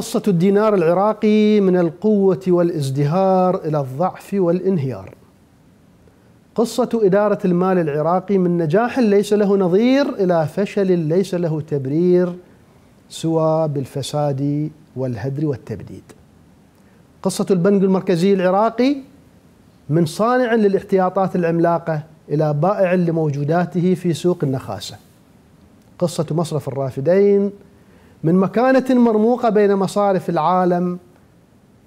قصة الدينار العراقي من القوة والازدهار إلى الضعف والانهيار قصة إدارة المال العراقي من نجاح ليس له نظير إلى فشل ليس له تبرير سوى بالفساد والهدر والتبديد قصة البنك المركزي العراقي من صانع للاحتياطات العملاقة إلى بائع لموجوداته في سوق النخاسة قصة مصرف الرافدين من مكانة مرموقة بين مصارف العالم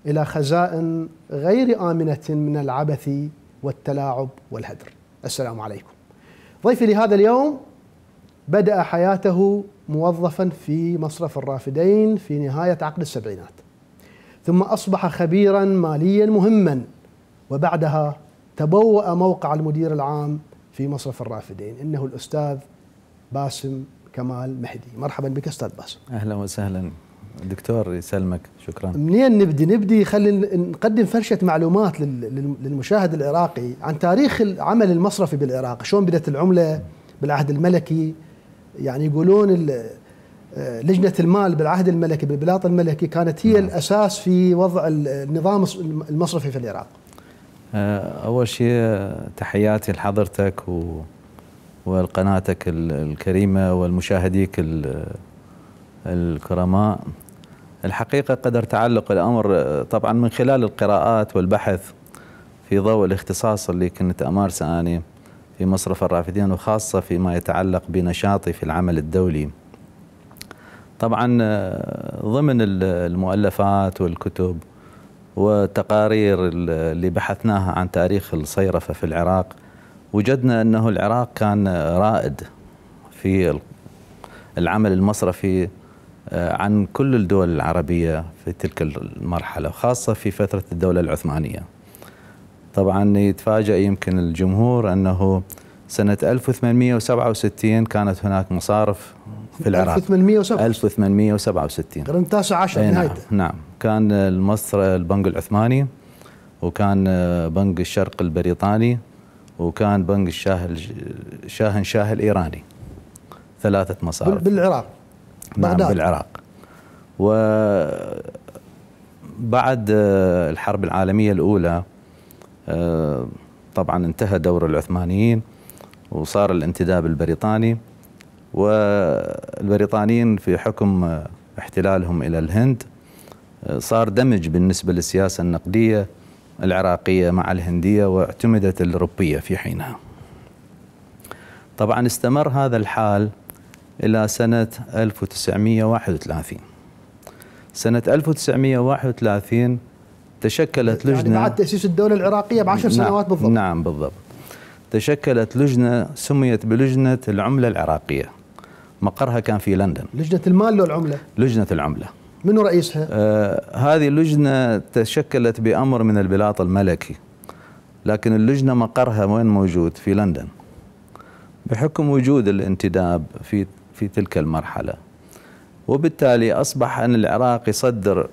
إلى خزائن غير آمنة من العبث والتلاعب والهدر السلام عليكم ضيفي لهذا اليوم بدأ حياته موظفا في مصرف الرافدين في نهاية عقد السبعينات ثم أصبح خبيرا ماليا مهما وبعدها تبوأ موقع المدير العام في مصرف الرافدين إنه الأستاذ باسم كمال مهدي مرحبا بك استاذ باسم اهلا وسهلا دكتور يسلمك شكرا منين نبدي نبدي خلينا نقدم فرشه معلومات للمشاهد العراقي عن تاريخ العمل المصرفي بالعراق شلون بدات العمله بالعهد الملكي يعني يقولون آه، لجنة المال بالعهد الملكي بالبلاط الملكي كانت هي نعم. الأساس في وضع النظام المصرفي في العراق آه، أول شيء تحياتي لحضرتك و وقناتك الكريمة والمشاهديك الكرماء الحقيقة قدر تعلق الأمر طبعا من خلال القراءات والبحث في ضوء الاختصاص اللي كنت أمارسه أنا في مصرف الرافدين وخاصة فيما يتعلق بنشاطي في العمل الدولي طبعا ضمن المؤلفات والكتب والتقارير اللي بحثناها عن تاريخ الصيرفة في العراق وجدنا أنه العراق كان رائد في العمل المصرفي آه، عن كل الدول العربية في تلك المرحلة خاصة في فترة الدولة العثمانية طبعا يتفاجئ يمكن الجمهور أنه سنة 1867 كانت هناك مصارف في العراق 1867 1867 قرن التاسع عشر نعم،, نعم كان المصر البنك العثماني وكان آه، بنك الشرق البريطاني وكان بنك الشاهل شاهن شاهل ايراني ثلاثه مصارف بالعراق نعم بغداد. بالعراق وبعد الحرب العالميه الاولى آه، طبعا انتهى دور العثمانيين وصار الانتداب البريطاني والبريطانيين في حكم آه، احتلالهم الى الهند آه، صار دمج بالنسبه للسياسه النقديه العراقية مع الهندية واعتمدت الأوروبية في حينها طبعا استمر هذا الحال إلى سنة 1931 سنة 1931 تشكلت يعني لجنة يعني بعد تأسيس الدولة العراقية بعشر نعم سنوات بالضبط نعم بالضبط تشكلت لجنة سميت بلجنة العملة العراقية مقرها كان في لندن لجنة المال والعملة لجنة العملة منو رئيسها؟ آه هذه اللجنة تشكلت بأمر من البلاط الملكي لكن اللجنة مقرها وين موجود؟ في لندن بحكم وجود الانتداب في في تلك المرحلة وبالتالي أصبح أن العراق يصدر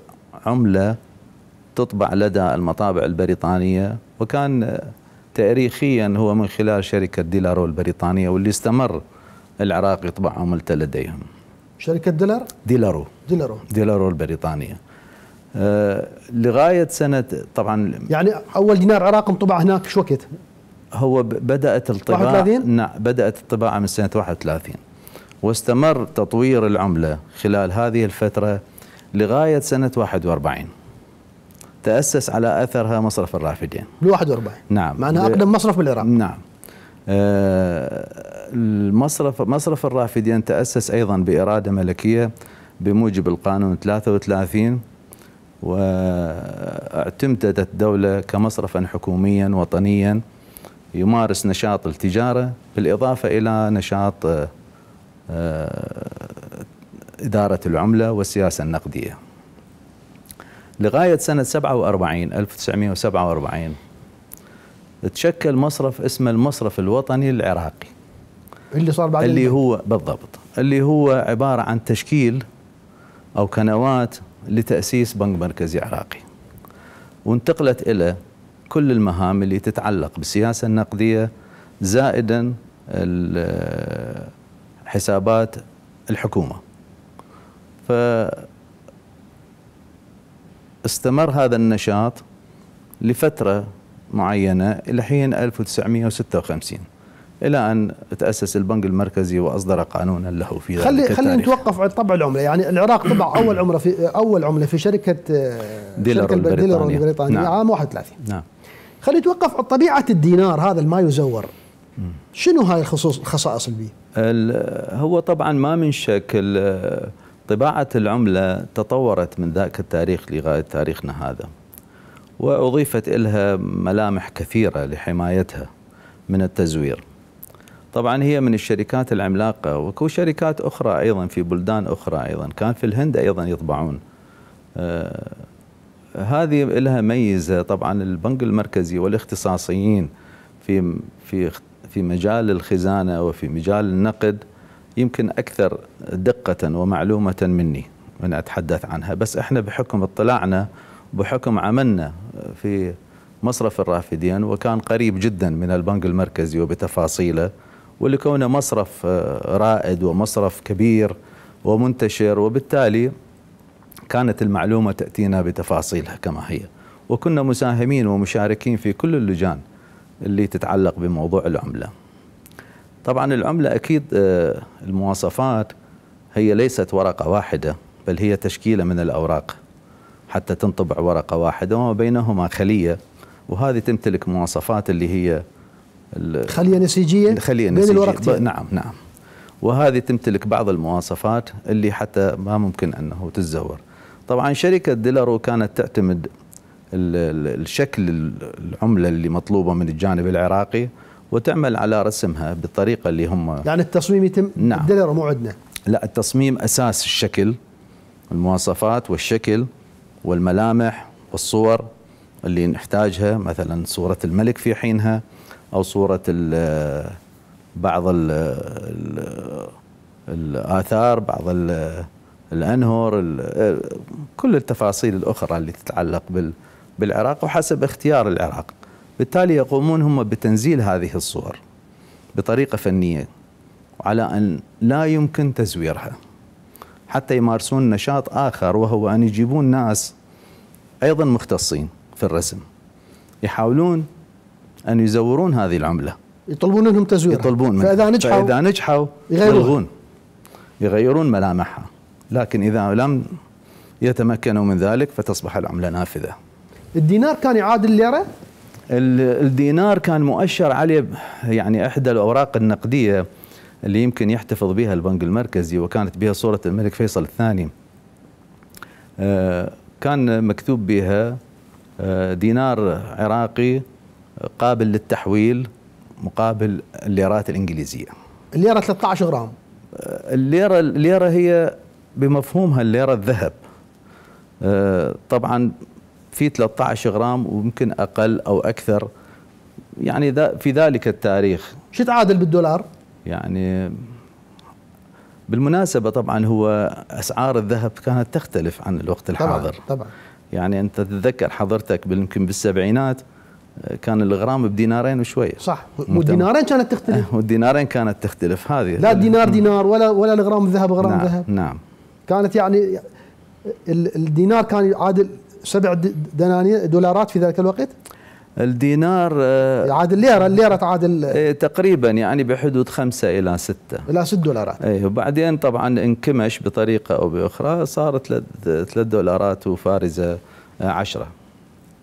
عملة تطبع لدى المطابع البريطانية وكان تاريخيا هو من خلال شركة ديلارو البريطانية واللي استمر العراق يطبع عملته لديهم شركة ديلر ديلارو ديلارو ديلارو البريطانية آه لغاية سنة طبعا يعني أول دينار عراقي انطبع هناك شو وقت؟ هو بدأت الطباعة نعم بدأت الطباعة من سنة 31 واستمر تطوير العملة خلال هذه الفترة لغاية سنة 41 تأسس على أثرها مصرف الرافدين بال 41 نعم معناها أقدم مصرف بالعراق نعم آه المصرف مصرف الرافدين تأسس أيضا بإرادة ملكية بموجب القانون 33 واعتمدت الدولة كمصرفا حكوميا وطنيا يمارس نشاط التجارة بالإضافة إلى نشاط آه، آه، إدارة العملة والسياسة النقدية لغاية سنة 47 1947 تشكل مصرف اسمه المصرف الوطني العراقي اللي صار بعد اللي هو بالضبط اللي هو عباره عن تشكيل او قنوات لتاسيس بنك مركزي عراقي وانتقلت الى كل المهام اللي تتعلق بالسياسه النقديه زائدا حسابات الحكومه ف استمر هذا النشاط لفتره معينه الى حين 1956 الى ان تاسس البنك المركزي واصدر قانونا له في ذلك خلي خلينا نتوقف عن طبع العمله يعني العراق طبع اول عمله في اول عمله في شركه آه، ديلر البريطانيه, البريطانية نعم. عام 31 نعم خلي نتوقف عن طبيعه الدينار هذا الما يزور شنو هاي الخصوص الخصائص اللي هو طبعا ما من شك طباعه العمله تطورت من ذاك التاريخ لغايه تاريخنا هذا واضيفت إلها ملامح كثيره لحمايتها من التزوير طبعا هي من الشركات العملاقة وكو شركات أخرى أيضا في بلدان أخرى أيضا كان في الهند أيضا يطبعون آه هذه لها ميزة طبعا البنك المركزي والاختصاصيين في في في مجال الخزانة وفي مجال النقد يمكن أكثر دقة ومعلومة مني من أتحدث عنها بس إحنا بحكم اطلاعنا بحكم عملنا في مصرف الرافدين وكان قريب جدا من البنك المركزي وبتفاصيله ولكونه مصرف آه، رائد ومصرف كبير ومنتشر وبالتالي كانت المعلومة تأتينا بتفاصيلها كما هي وكنا مساهمين ومشاركين في كل اللجان اللي تتعلق بموضوع العملة طبعا العملة أكيد آه، المواصفات هي ليست ورقة واحدة بل هي تشكيلة من الأوراق حتى تنطبع ورقة واحدة وما بينهما خلية وهذه تمتلك مواصفات اللي هي خلية نسيجية الخلية بين الورقتين نعم نعم وهذه تمتلك بعض المواصفات اللي حتى ما ممكن انه تتزور طبعا شركة ديلارو كانت تعتمد الشكل العملة اللي مطلوبة من الجانب العراقي وتعمل على رسمها بالطريقة اللي هم يعني التصميم يتم نعم ديلارو مو عندنا لا التصميم أساس الشكل المواصفات والشكل والملامح والصور اللي نحتاجها مثلا صورة الملك في حينها او صوره ال بعض الـ الاثار بعض الـ الانهر الـ كل التفاصيل الاخرى اللي تتعلق بال بالعراق وحسب اختيار العراق بالتالي يقومون هم بتنزيل هذه الصور بطريقه فنيه على ان لا يمكن تزويرها حتى يمارسون نشاط اخر وهو ان يجيبون ناس ايضا مختصين في الرسم يحاولون أن يزورون هذه العملة يطلبون منهم تزوير يطلبون منهم فإذا نجحوا فإذا نجحوا يلغون يغيرون ملامحها لكن إذا لم يتمكنوا من ذلك فتصبح العملة نافذة الدينار كان يعادل الليرة؟ الدينار كان مؤشر عليه يعني إحدى الأوراق النقدية اللي يمكن يحتفظ بها البنك المركزي وكانت بها صورة الملك فيصل الثاني آه، كان مكتوب بها آه، دينار عراقي قابل للتحويل مقابل الليرات الانجليزيه الليره 13 غرام آه، الليره الليره هي بمفهومها الليره الذهب آه، طبعا في 13 غرام ويمكن اقل او اكثر يعني في ذلك التاريخ شو تعادل بالدولار؟ يعني بالمناسبة طبعا هو أسعار الذهب كانت تختلف عن الوقت الحاضر طبعا طبعا يعني أنت تتذكر حضرتك يمكن بالسبعينات كان الغرام بدينارين وشويه صح والدينارين كانت تختلف إيه، والدينارين كانت تختلف هذه لا الدينار دينار ولا ولا الغرام ذهب غرام نعم ذهب نعم كانت يعني الدينار كان يعادل سبع دنانير دولارات في ذلك الوقت الدينار يعادل آه، الليره الليره تعادل ايه تقريبا يعني بحدود خمسة الى ستة الى ست دولارات اي وبعدين طبعا انكمش بطريقه او باخرى صارت ثلاث دولارات وفارزه آه، عشرة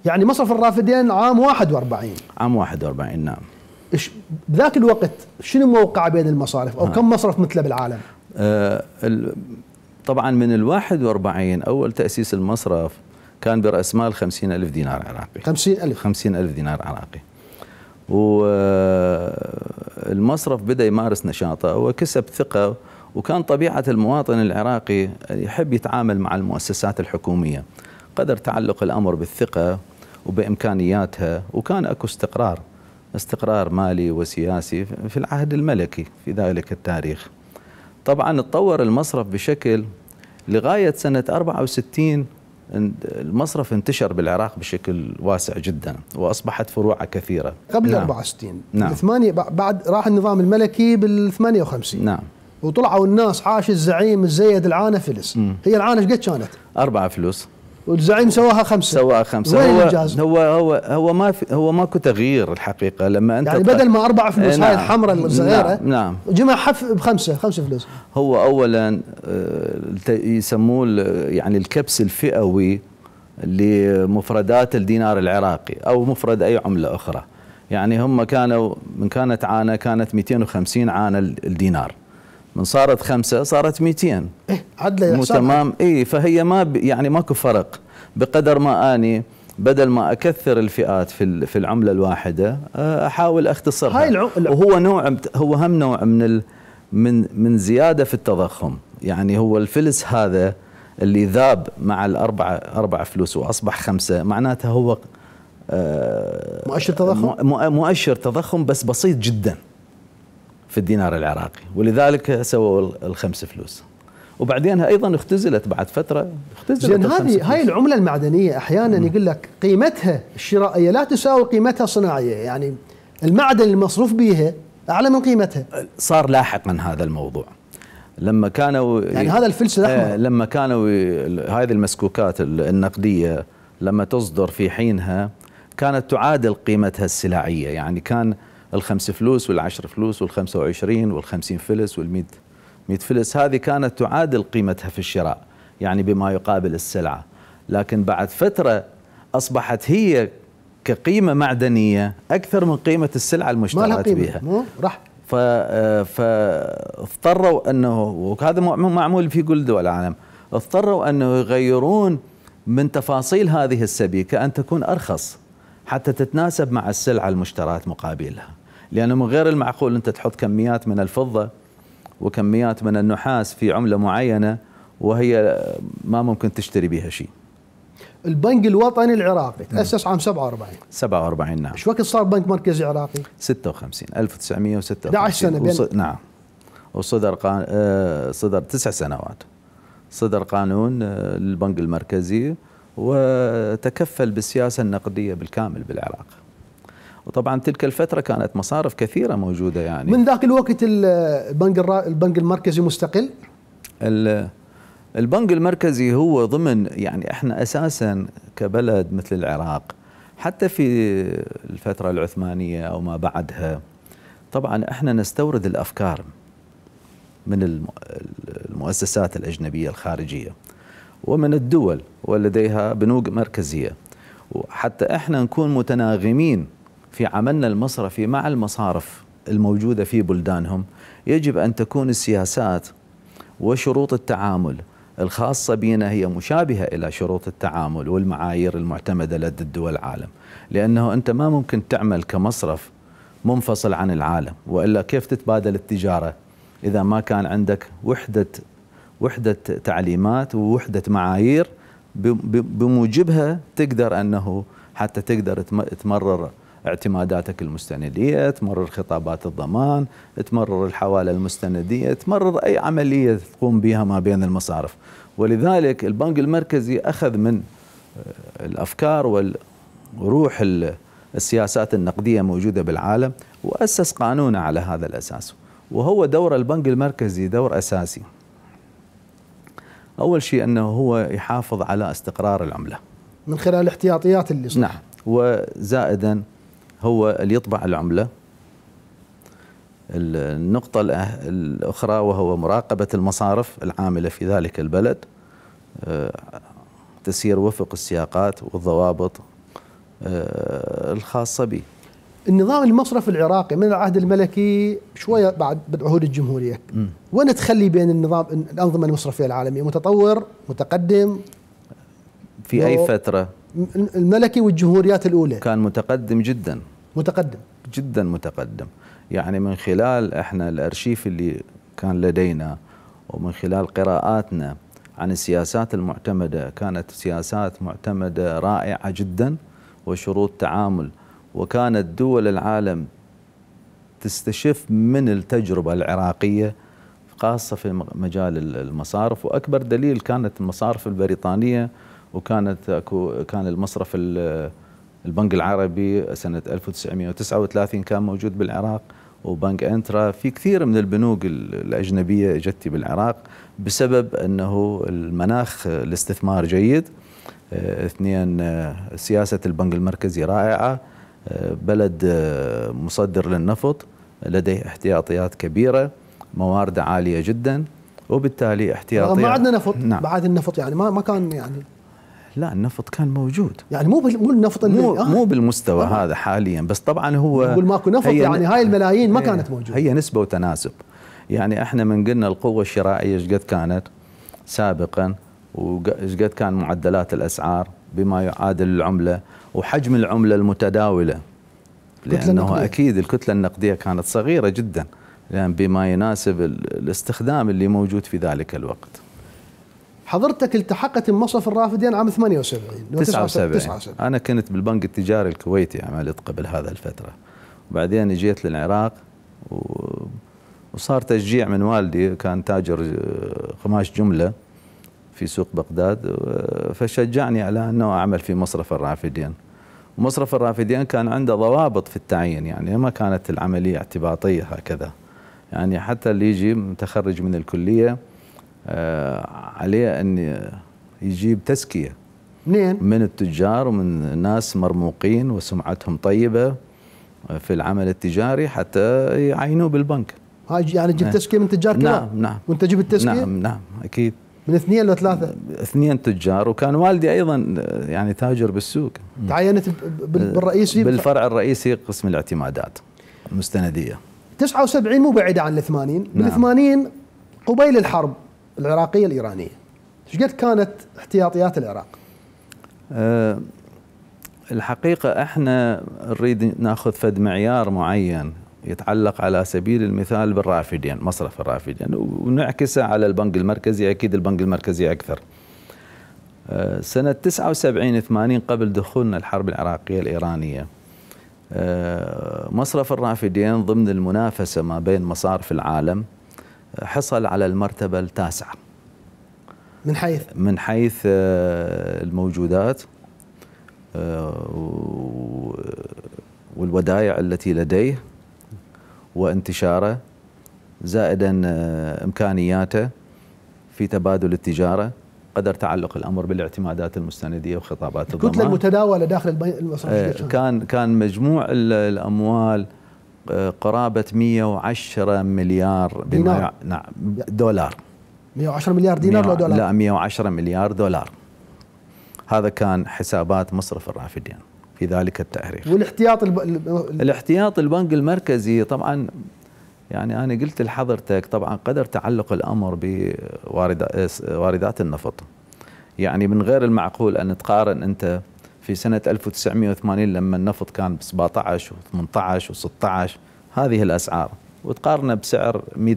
يعني مصرف الرافدين عام 41 عام 41 نعم ايش بذاك الوقت شنو موقع بين المصارف او ها. آه. كم مصرف مثله بالعالم؟ آه، طبعا من ال 41 اول تاسيس المصرف كان براس مال 50 الف دينار عراقي 50 الف 50 الف دينار عراقي والمصرف آه، بدا يمارس نشاطه وكسب ثقه وكان طبيعه المواطن العراقي يحب يتعامل مع المؤسسات الحكوميه قدر تعلق الأمر بالثقة وبإمكانياتها وكان أكو استقرار استقرار مالي وسياسي في العهد الملكي في ذلك التاريخ طبعا تطور المصرف بشكل لغاية سنة 64 المصرف انتشر بالعراق بشكل واسع جدا واصبحت فروعه كثيره قبل نعم. 64 نعم. ثمانية بعد راح النظام الملكي بال 58 نعم وطلعوا الناس عاش الزعيم الزيد العانه فلس م. هي العانه ايش قد كانت؟ أربعة فلوس والزعيم سواها خمسه سواها خمسه هو هو هو هو ما في هو ماكو تغيير الحقيقه لما انت يعني بدل ما اربع فلوس إيه، نعم هاي الحمراء الصغيره نعم. نعم جمع حف بخمسه خمسه فلوس هو اولا آه، يسموه يعني الكبس الفئوي لمفردات الدينار العراقي او مفرد اي عمله اخرى يعني هم كانوا من كانت عانه كانت 250 عانه الدينار من صارت خمسة صارت 200 إيه عدلة مو تمام إي فهي ما يعني ماكو فرق بقدر ما أني بدل ما اكثر الفئات في في العمله الواحده آه، احاول اختصرها هاي العم... وهو نوع هو هم نوع من ال... من من زياده في التضخم يعني هو الفلس هذا اللي ذاب مع الاربعه اربع فلوس واصبح خمسه معناتها هو آه، مؤشر تضخم مؤشر تضخم بس بسيط جدا في الدينار العراقي ولذلك سووا الخمس فلوس وبعدين ايضا اختزلت بعد فتره اختزلت زين هذه هاي العمله المعدنيه احيانا يقول لك قيمتها الشرائيه لا تساوي قيمتها الصناعيه يعني المعدن المصروف بها اعلى من قيمتها صار لاحقا هذا الموضوع لما كانوا يعني هذا الفلس إيه، الاحمر لما كانوا هذه المسكوكات النقديه لما تصدر في حينها كانت تعادل قيمتها السلعيه يعني كان الخمس فلوس والعشر فلوس والخمسة وعشرين والخمسين فلس والمئة مئة فلس هذه كانت تعادل قيمتها في الشراء يعني بما يقابل السلعة لكن بعد فترة أصبحت هي كقيمة معدنية أكثر من قيمة السلعة المشتركة بها راح فاضطروا أنه وهذا معمول في كل دول العالم اضطروا أنه يغيرون من تفاصيل هذه السبيكة أن تكون أرخص حتى تتناسب مع السلعة المشترات مقابلها لأنه من غير المعقول أنت تحط كميات من الفضة وكميات من النحاس في عملة معينة وهي ما ممكن تشتري بها شيء البنك الوطني العراقي تأسس عام 47 47 نعم ايش وقت صار بنك مركزي عراقي 56 1956 11 سنة بين وص... نعم وصدر قان... آه، صدر تسع سنوات صدر قانون البنك آه، المركزي وتكفل بالسياسة النقدية بالكامل بالعراق وطبعا تلك الفتره كانت مصارف كثيره موجوده يعني من ذاك الوقت البنك البنك المركزي مستقل البنك المركزي هو ضمن يعني احنا اساسا كبلد مثل العراق حتى في الفتره العثمانيه او ما بعدها طبعا احنا نستورد الافكار من المؤسسات الاجنبيه الخارجيه ومن الدول ولديها بنوك مركزيه وحتى احنا نكون متناغمين في عملنا المصرفي مع المصارف الموجودة في بلدانهم يجب أن تكون السياسات وشروط التعامل الخاصة بنا هي مشابهة إلى شروط التعامل والمعايير المعتمدة لدى الدول العالم لأنه أنت ما ممكن تعمل كمصرف منفصل عن العالم وإلا كيف تتبادل التجارة إذا ما كان عندك وحدة وحدة تعليمات ووحدة معايير بموجبها تقدر أنه حتى تقدر تمرر اعتماداتك المستندية تمرر خطابات الضمان تمرر الحوالة المستندية تمرر أي عملية تقوم بها ما بين المصارف ولذلك البنك المركزي أخذ من آه، الأفكار والروح السياسات النقدية موجودة بالعالم وأسس قانون على هذا الأساس وهو دور البنك المركزي دور أساسي أول شيء أنه هو يحافظ على استقرار العملة من خلال الاحتياطيات اللي صح. نعم وزائدا هو اللي يطبع العمله النقطة الأخرى وهو مراقبة المصارف العاملة في ذلك البلد آه، تسير وفق السياقات والضوابط آه، الخاصة به النظام المصرف العراقي من العهد الملكي شوية بعد عهود الجمهورية وين تخلي بين النظام الأنظمة المصرفية العالمية متطور متقدم في أي فترة الملكي والجمهوريات الاولى كان متقدم جدا متقدم جدا متقدم يعني من خلال احنا الارشيف اللي كان لدينا ومن خلال قراءاتنا عن السياسات المعتمده كانت سياسات معتمده رائعه جدا وشروط تعامل وكانت دول العالم تستشف من التجربه العراقيه خاصه في مجال المصارف واكبر دليل كانت المصارف البريطانيه وكانت اكو كان المصرف البنك العربي سنه 1939 كان موجود بالعراق وبنك انترا في كثير من البنوك الاجنبيه اجت بالعراق بسبب انه المناخ الاستثمار جيد آه، اثنين آه، سياسه البنك المركزي رائعه آه، بلد مصدر للنفط لديه احتياطيات كبيره موارد عاليه جدا وبالتالي احتياطيات ما عندنا نفط نعم. بعد النفط يعني ما ما كان يعني لا النفط كان موجود يعني مو مو النفط اللي مو, آه. مو بالمستوى طبعا. آه. هذا حاليا بس طبعا هو نقول ماكو نفط يعني هاي الملايين ما كانت موجوده هي نسبه وتناسب يعني احنا من قلنا القوه الشرائيه ايش قد كانت سابقا وايش قد كان معدلات الاسعار بما يعادل العمله وحجم العمله المتداوله لانه النقدية. اكيد الكتله النقديه كانت صغيره جدا لان بما يناسب الاستخدام اللي موجود في ذلك الوقت حضرتك التحقت بمصرف الرافدين عام 78 79 79 انا كنت بالبنك التجاري الكويتي عملت قبل هذا الفتره وبعدين جيت للعراق و... وصار تشجيع من والدي كان تاجر آه، قماش جمله في سوق بغداد فشجعني على انه اعمل في مصرف الرافدين مصرف الرافدين كان عنده ضوابط في التعيين يعني ما كانت العمليه اعتباطيه هكذا يعني حتى اللي يجي متخرج من الكليه آه، عليه ان يجيب تزكيه منين؟ من التجار ومن ناس مرموقين وسمعتهم طيبه آه، في العمل التجاري حتى يعينوه بالبنك. يعني تجيب نعم. تزكيه من تجار كبار؟ نعم نعم وانت جبت التزكيه؟ نعم نعم اكيد من اثنين لو ثلاثة؟ اثنين تجار وكان والدي ايضا آه، يعني تاجر بالسوق تعينت بالرئيسي بالفرع الرئيسي قسم الاعتمادات المستندية 79 مو بعيدة عن ال 80 بال 80 قبيل الحرب العراقيه الايرانيه ايش قد كانت احتياطيات العراق؟ أه الحقيقه احنا نريد ناخذ فد معيار معين يتعلق على سبيل المثال بالرافدين مصرف الرافدين ونعكسه على البنك المركزي اكيد البنك المركزي اكثر أه، سنة 79 80 قبل دخولنا الحرب العراقية الإيرانية أه، مصرف الرافدين ضمن المنافسة ما بين مصارف العالم حصل على المرتبة التاسعة من حيث من حيث آه، الموجودات آه، والودائع التي لديه وانتشاره زائدا آه، امكانياته في تبادل التجاره قدر تعلق الامر بالاعتمادات المستنديه وخطابات الضمان الكتله المتداوله داخل المصرف كان كان مجموع الاموال قرابة 110 نعم، مليار دينار نعم دولار 110 مليار دينار ولا دولار؟ لا 110 مليار دولار هذا كان حسابات مصرف الرافدين في ذلك التاريخ والاحتياط الب... الاحتياط البنك المركزي طبعا يعني انا قلت لحضرتك طبعا قدر تعلق الامر بواردات النفط يعني من غير المعقول ان تقارن انت في سنة 1980 لما النفط كان ب 17 و 18 و 16 هذه الأسعار وتقارنه بسعر 100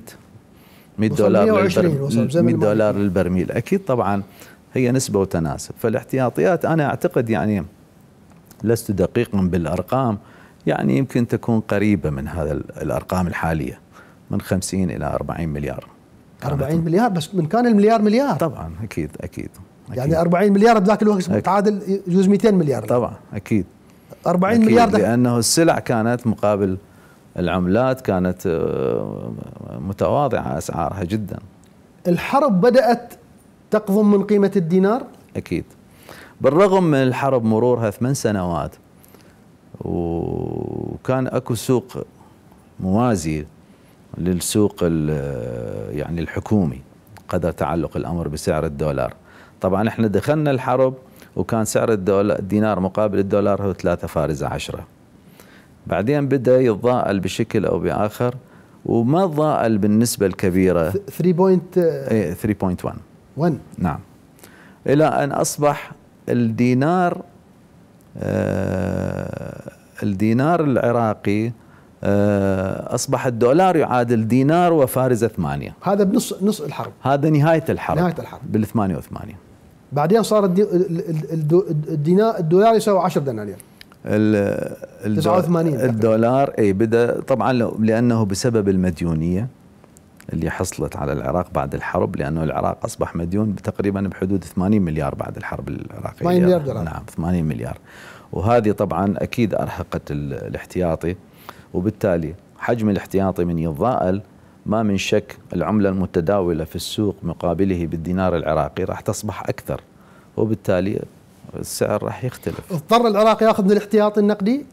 100 دولار للبرميل 100 دولار للبرميل أكيد طبعا هي نسبة وتناسب فالاحتياطيات أنا أعتقد يعني لست دقيقا بالأرقام يعني يمكن تكون قريبة من هذا الأرقام الحالية من 50 إلى 40 مليار 40 مليار بس من كان المليار مليار طبعا أكيد أكيد يعني 40 مليار بذاك الوقت تعادل يجوز 200 مليار طبعا اكيد 40 أكيد مليار لانه السلع كانت مقابل العملات كانت آه، متواضعه اسعارها جدا الحرب بدات تقضم من قيمه الدينار اكيد بالرغم من الحرب مرورها ثمان سنوات وكان اكو سوق موازي للسوق آه، يعني الحكومي قدر تعلق الامر بسعر الدولار طبعا احنا دخلنا الحرب وكان سعر الدولار الدينار مقابل الدولار هو 3 فارزة 10 بعدين بدا يتضاءل بشكل او باخر وما ضاءل بالنسبه الكبيره 3.1 1 آه، إيه، نعم الى ان اصبح الدينار آه الدينار العراقي آه اصبح الدولار يعادل دينار وفارزه ثمانيه هذا بنص نص الحرب هذا نهايه الحرب نهايه الحرب بال 88 بعدين صار الدينار الدولار يساوي 10 دنانير ال 89 الدولار اي بدا طبعا لانه بسبب المديونيه اللي حصلت على العراق بعد الحرب لانه العراق اصبح مديون تقريبا بحدود 80 مليار بعد الحرب العراقيه 80 مليار دولار نعم 80 مليار وهذه طبعا اكيد ارهقت الاحتياطي وبالتالي حجم الاحتياطي من يتضاءل ما من شك العملة المتداولة في السوق مقابله بالدينار العراقي راح تصبح أكثر وبالتالي السعر راح يختلف اضطر العراق ياخذ من الاحتياط النقدي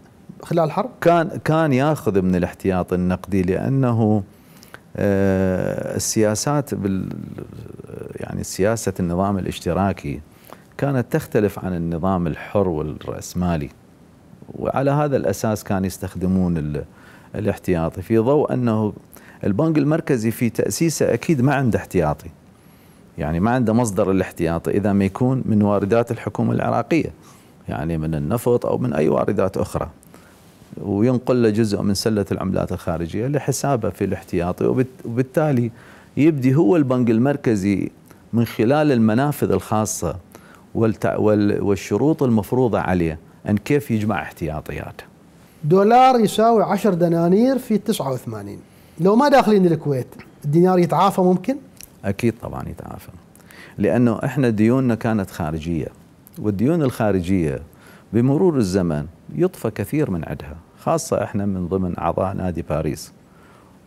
خلال الحرب كان كان ياخذ من الاحتياط النقدي لانه آه، السياسات بال يعني سياسه النظام الاشتراكي كانت تختلف عن النظام الحر والراسمالي وعلى هذا الاساس كان يستخدمون الاحتياطي في ضوء انه البنك المركزي في تأسيسه أكيد ما عنده احتياطي يعني ما عنده مصدر الاحتياطي إذا ما يكون من واردات الحكومة العراقية يعني من النفط أو من أي واردات أخرى وينقل له جزء من سلة العملات الخارجية لحسابه في الاحتياطي وبالتالي يبدي هو البنك المركزي من خلال المنافذ الخاصة والشروط المفروضة عليه أن كيف يجمع احتياطياته دولار يساوي 10 دنانير في 89 لو ما داخلين الكويت الدينار يتعافى ممكن؟ اكيد طبعا يتعافى لانه احنا ديوننا كانت خارجيه والديون الخارجيه بمرور الزمن يطفى كثير من عدها خاصه احنا من ضمن اعضاء نادي باريس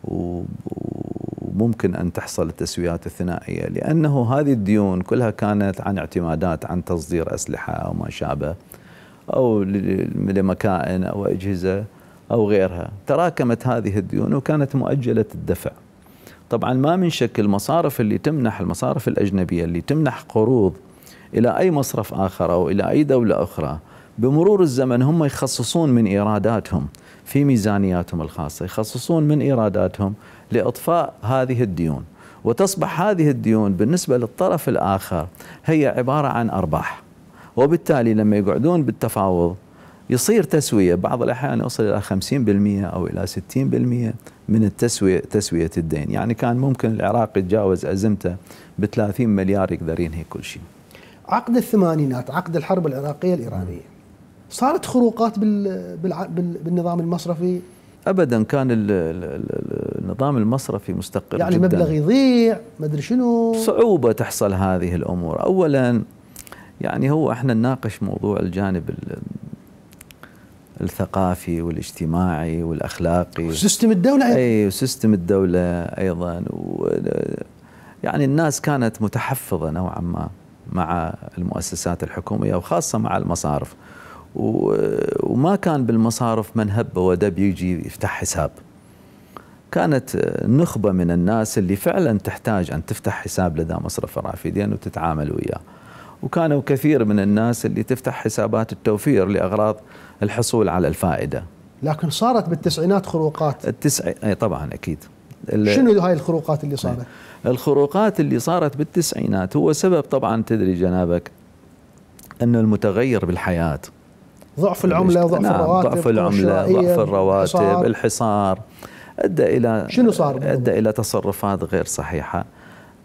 وممكن ان تحصل التسويات الثنائيه لانه هذه الديون كلها كانت عن اعتمادات عن تصدير اسلحه او ما شابه او لمكائن او اجهزه أو غيرها تراكمت هذه الديون وكانت مؤجلة الدفع طبعا ما من شك المصارف اللي تمنح المصارف الأجنبية اللي تمنح قروض إلى أي مصرف آخر أو إلى أي دولة أخرى بمرور الزمن هم يخصصون من إيراداتهم في ميزانياتهم الخاصة يخصصون من إيراداتهم لإطفاء هذه الديون وتصبح هذه الديون بالنسبة للطرف الآخر هي عبارة عن أرباح وبالتالي لما يقعدون بالتفاوض يصير تسوية بعض الأحيان يصل إلى 50% أو إلى 60% من التسوية تسوية الدين يعني كان ممكن العراق يتجاوز أزمته ب 30 مليار يقدر ينهي كل شيء عقد الثمانينات عقد الحرب العراقية الإيرانية صارت خروقات بالنظام المصرفي ابدا كان النظام المصرفي مستقر يعني جداً. مبلغ يضيع ما ادري شنو صعوبه تحصل هذه الامور اولا يعني هو احنا نناقش موضوع الجانب الثقافي والاجتماعي والاخلاقي وسيستم الدوله اي وسيستم الدوله ايضا و يعني الناس كانت متحفظه نوعا ما مع المؤسسات الحكوميه وخاصه مع المصارف وما كان بالمصارف من هب ودب يجي يفتح حساب كانت نخبة من الناس اللي فعلا تحتاج أن تفتح حساب لدى مصرف الرافدين وتتعامل وياه وكانوا كثير من الناس اللي تفتح حسابات التوفير لأغراض الحصول على الفائدة لكن صارت بالتسعينات خروقات التسع... أي طبعا أكيد شنو هاي الخروقات اللي صارت؟ إيه، الخروقات اللي صارت بالتسعينات هو سبب طبعا تدري جنابك أنه المتغير بالحياة ضعف العملة ضعف نعم الرواتب ضعف العملة ضعف الرواتب الحصار أدى إلى شنو صار؟ أدى إلى تصرفات غير صحيحة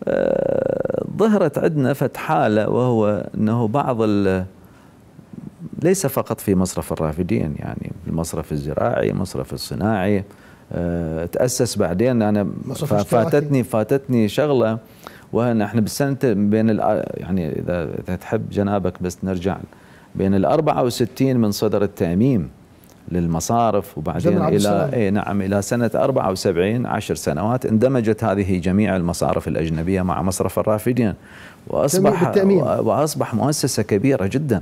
آه، ظهرت عندنا فتحالة وهو أنه بعض ليس فقط في مصرف الرافدين يعني المصرف الزراعي المصرف الصناعي آه، تأسس بعدين أنا فاتتني فاتتني شغلة وهنا احنا بالسنة بين يعني إذا تحب جنابك بس نرجع بين الأربعة وستين من صدر التأميم للمصارف وبعدين الى اي نعم الى سنه 74 10 سنوات اندمجت هذه جميع المصارف الاجنبيه مع مصرف الرافدين واصبح واصبح مؤسسه كبيره جدا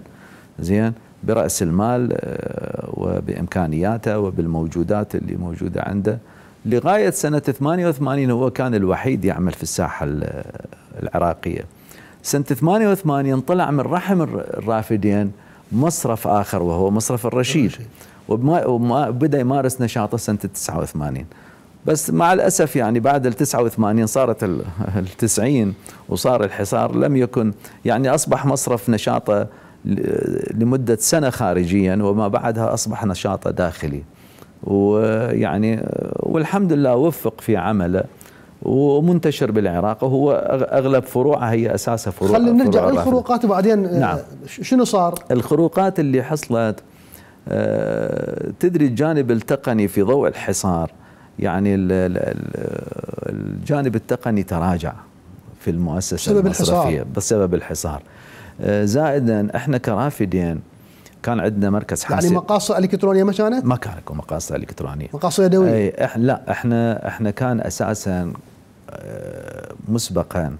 زين براس المال آه، وبامكانياته وبالموجودات اللي موجوده عنده لغايه سنه 88 هو كان الوحيد يعمل في الساحه العراقيه سنه 88 طلع من رحم الرافدين مصرف اخر وهو مصرف الرشيد وبدا يمارس نشاطه سنه 89 بس مع الاسف يعني بعد ال 89 صارت ال 90 وصار الحصار لم يكن يعني اصبح مصرف نشاطه لمده سنه خارجيا وما بعدها اصبح نشاطه داخلي ويعني والحمد لله وفق في عمله ومنتشر بالعراق وهو اغلب فروعه هي اساسها فروع خلينا نرجع للخروقات وبعدين نعم شنو صار؟ الخروقات اللي حصلت آه، تدري الجانب التقني في ضوء الحصار يعني الجانب التقني تراجع في المؤسسه بسبب المصرفيه الحصار. بسبب الحصار آه، زائدا احنا كرافدين كان عندنا مركز يعني حاسب يعني مقاصة الكترونيه ما كانت؟ ما كان اكو مقاصة الكترونيه مقاصة يدويه اي احنا لا احنا احنا كان اساسا آه، مسبقا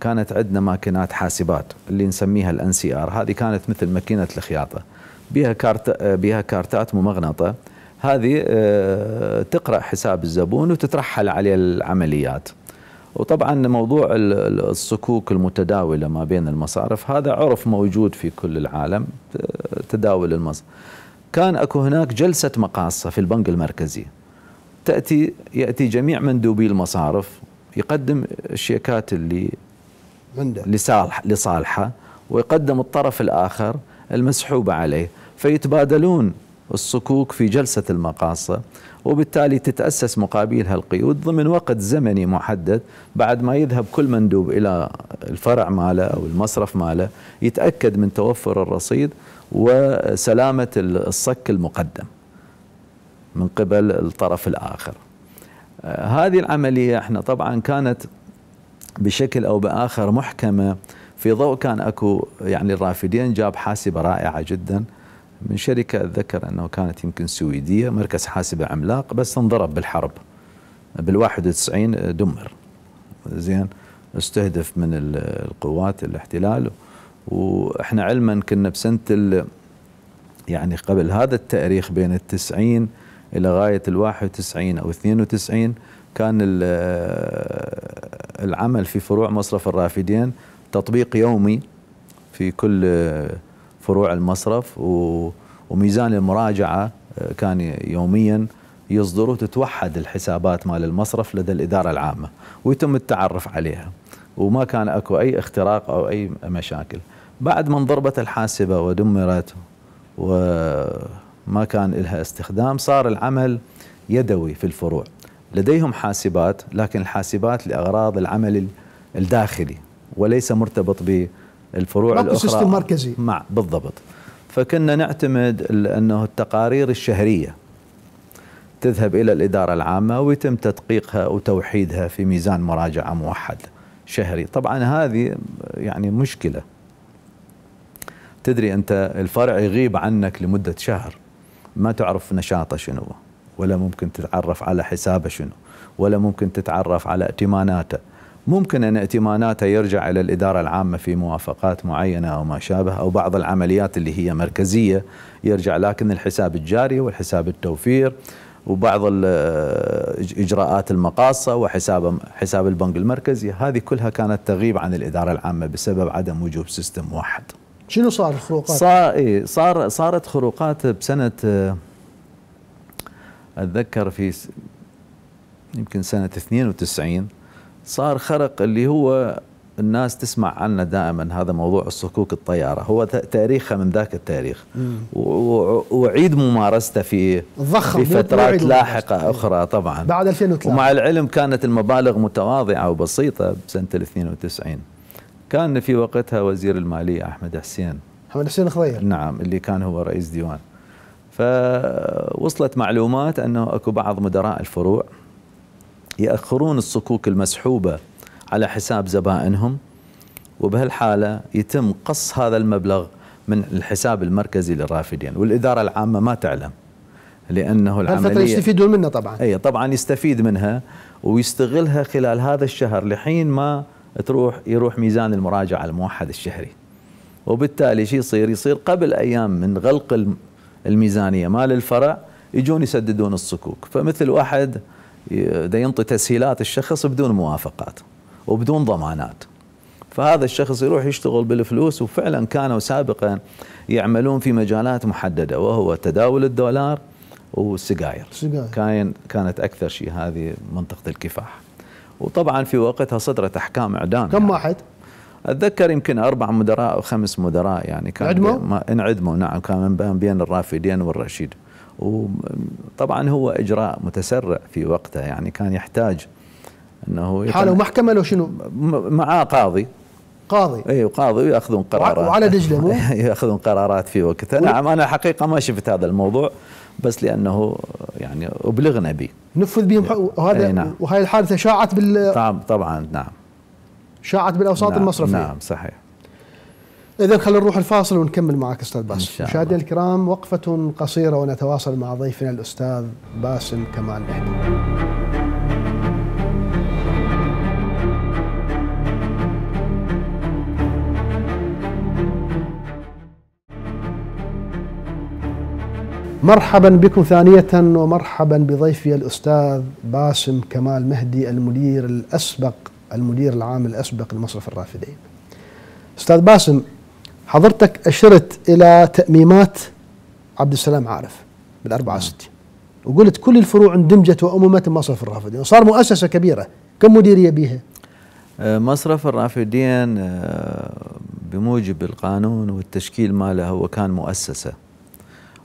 كانت عندنا ماكينات حاسبات اللي نسميها الان سي ار هذه كانت مثل ماكينه الخياطه بها كارت بها كارتات ممغنطه هذه آه، تقرا حساب الزبون وتترحل عليه العمليات وطبعا موضوع الصكوك المتداوله ما بين المصارف هذا عرف موجود في كل العالم تداول المصارف كان اكو هناك جلسه مقاصه في البنك المركزي تاتي ياتي جميع مندوبي المصارف يقدم الشيكات اللي لصالح لصالحه ويقدم الطرف الاخر المسحوبه عليه فيتبادلون الصكوك في جلسة المقاصة وبالتالي تتأسس مقابلها القيود ضمن وقت زمني محدد بعد ما يذهب كل مندوب إلى الفرع ماله أو المصرف ماله يتأكد من توفر الرصيد وسلامة الصك المقدم من قبل الطرف الآخر آه، هذه العملية احنا طبعا كانت بشكل أو بآخر محكمة في ضوء كان أكو يعني الرافدين جاب حاسبة رائعة جداً من شركة أتذكر أنه كانت يمكن سويدية مركز حاسبة عملاق بس انضرب بالحرب بالواحد وتسعين دمر زين استهدف من القوات الاحتلال واحنا علما كنا بسنة يعني قبل هذا التاريخ بين التسعين إلى غاية الواحد وتسعين أو اثنين وتسعين كان العمل في فروع مصرف الرافدين تطبيق يومي في كل فروع المصرف وميزان المراجعة آه، كان يوميا يصدر وتتوحد الحسابات مال المصرف لدى الإدارة العامة ويتم التعرف عليها وما كان أكو أي اختراق أو أي مشاكل بعد ما انضربت الحاسبة ودمرت وما كان لها استخدام صار العمل يدوي في الفروع لديهم حاسبات لكن الحاسبات لأغراض العمل الداخلي وليس مرتبط به الفروع ماكو الاخرى سيستم مركزي مع بالضبط فكنا نعتمد انه التقارير الشهريه تذهب الى الاداره العامه ويتم تدقيقها وتوحيدها في ميزان مراجعه موحد شهري طبعا هذه يعني مشكله تدري انت الفرع يغيب عنك لمده شهر ما تعرف نشاطه شنو ولا ممكن تتعرف على حسابه شنو ولا ممكن تتعرف على ائتماناته ممكن أن ائتماناته يرجع إلى الإدارة العامة في موافقات معينة أو ما شابه أو بعض العمليات اللي هي مركزية يرجع لكن الحساب الجاري والحساب التوفير وبعض آه، إجراءات المقاصة وحساب حساب البنك المركزي هذه كلها كانت تغيب عن الإدارة العامة بسبب عدم وجود سيستم موحد شنو صار الخروقات؟ صار صار صارت خروقات بسنة آه، أتذكر في يمكن سنة 92 صار خرق اللي هو الناس تسمع عنا دائما هذا موضوع الصكوك الطيارة هو تاريخها من ذاك التاريخ وعيد ممارسته في في فترات لاحقة إيه. أخرى طبعا بعد 2003 ومع العلم كانت المبالغ متواضعة وبسيطة بسنة 92 كان في وقتها وزير المالية أحمد حسين أحمد حسين خضير نعم اللي كان هو رئيس ديوان فوصلت معلومات أنه أكو بعض مدراء الفروع يأخرون الصكوك المسحوبة على حساب زبائنهم وبهالحالة يتم قص هذا المبلغ من الحساب المركزي للرافدين والإدارة العامة ما تعلم لأنه العملية يستفيدون منها طبعا أي طبعا يستفيد منها ويستغلها خلال هذا الشهر لحين ما تروح يروح ميزان المراجعة الموحد الشهري وبالتالي شو يصير يصير قبل أيام من غلق الميزانية مال الفرع يجون يسددون الصكوك فمثل واحد ده ينطي تسهيلات الشخص بدون موافقات وبدون ضمانات فهذا الشخص يروح يشتغل بالفلوس وفعلا كانوا سابقا يعملون في مجالات محدده وهو تداول الدولار والسجاير كاين كانت اكثر شيء هذه منطقه الكفاح وطبعا في وقتها صدرت احكام اعدام كم يعني. واحد؟ يعني. اتذكر يمكن اربع مدراء او خمس مدراء يعني كان انعدموا؟ انعدموا نعم كان من بين الرافدين والرشيد وطبعا هو اجراء متسرع في وقته يعني كان يحتاج انه حاله محكمه لو شنو؟ معاه قاضي قاضي اي قاضي ياخذون قرارات وعلى دجله ياخذون قرارات في وقته نعم انا حقيقه ما شفت هذا الموضوع بس لانه يعني ابلغنا به نفذ بهم وهذا أي نعم. وهي الحادثه شاعت بال طبعا طبعا نعم شاعت بالاوساط نعم المصرفيه نعم صحيح إذا خلينا نروح الفاصل ونكمل معك أستاذ باسم مشاهدينا الكرام وقفة قصيرة ونتواصل مع ضيفنا الأستاذ باسم كمال مهدي مرحبا بكم ثانية ومرحبا بضيفي الأستاذ باسم كمال مهدي المدير الأسبق المدير العام الأسبق لمصرف الرافدين أستاذ باسم حضرتك أشرت إلى تأميمات عبد السلام عارف بال 64 نعم. وقلت كل الفروع اندمجت وأممت مصرف الرافدين وصار مؤسسة كبيرة كم مديرية بيها؟ آه، مصرف الرافدين آه، بموجب القانون والتشكيل ماله هو كان مؤسسة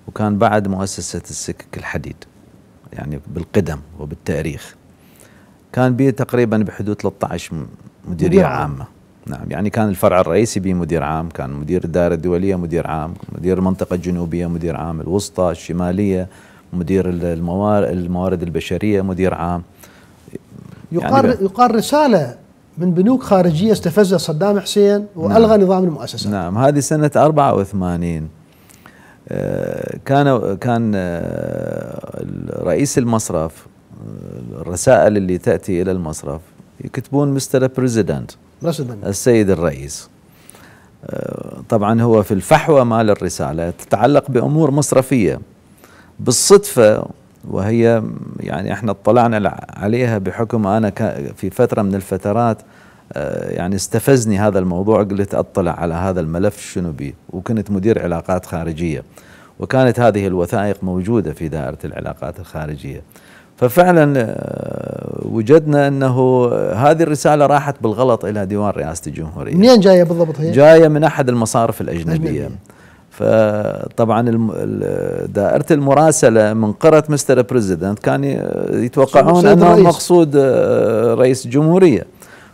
وكان بعد مؤسسة السكك الحديد يعني بالقدم وبالتاريخ كان به تقريبا بحدود 13 مديرية نعم. عامة نعم يعني كان الفرع الرئيسي به مدير عام كان مدير الدائرة الدولية مدير عام مدير المنطقة الجنوبية مدير عام الوسطى الشمالية مدير الموارد البشرية مدير عام يعني يقال يعني يقال رسالة من بنوك خارجية استفزها صدام حسين وألغى نعم نظام المؤسسات نعم هذه سنة 84 آه، كان كان آه، رئيس المصرف آه، الرسائل اللي تأتي إلى المصرف يكتبون مستر بريزيدنت السيد الرئيس آه، طبعا هو في الفحوى مال الرسالة تتعلق بأمور مصرفية بالصدفة وهي يعني احنا اطلعنا عليها بحكم انا في فترة من الفترات آه، يعني استفزني هذا الموضوع قلت اطلع على هذا الملف شنو بيه وكنت مدير علاقات خارجية وكانت هذه الوثائق موجودة في دائرة العلاقات الخارجية ففعلا آه، وجدنا انه هذه الرساله راحت بالغلط الى ديوان رئاسه الجمهوريه. منين جايه بالضبط هي؟ جايه من احد المصارف الاجنبيه. فطبعا دائرة المراسلة من قرة مستر بريزيدنت كان يتوقعون أنه المقصود مقصود آه، رئيس جمهورية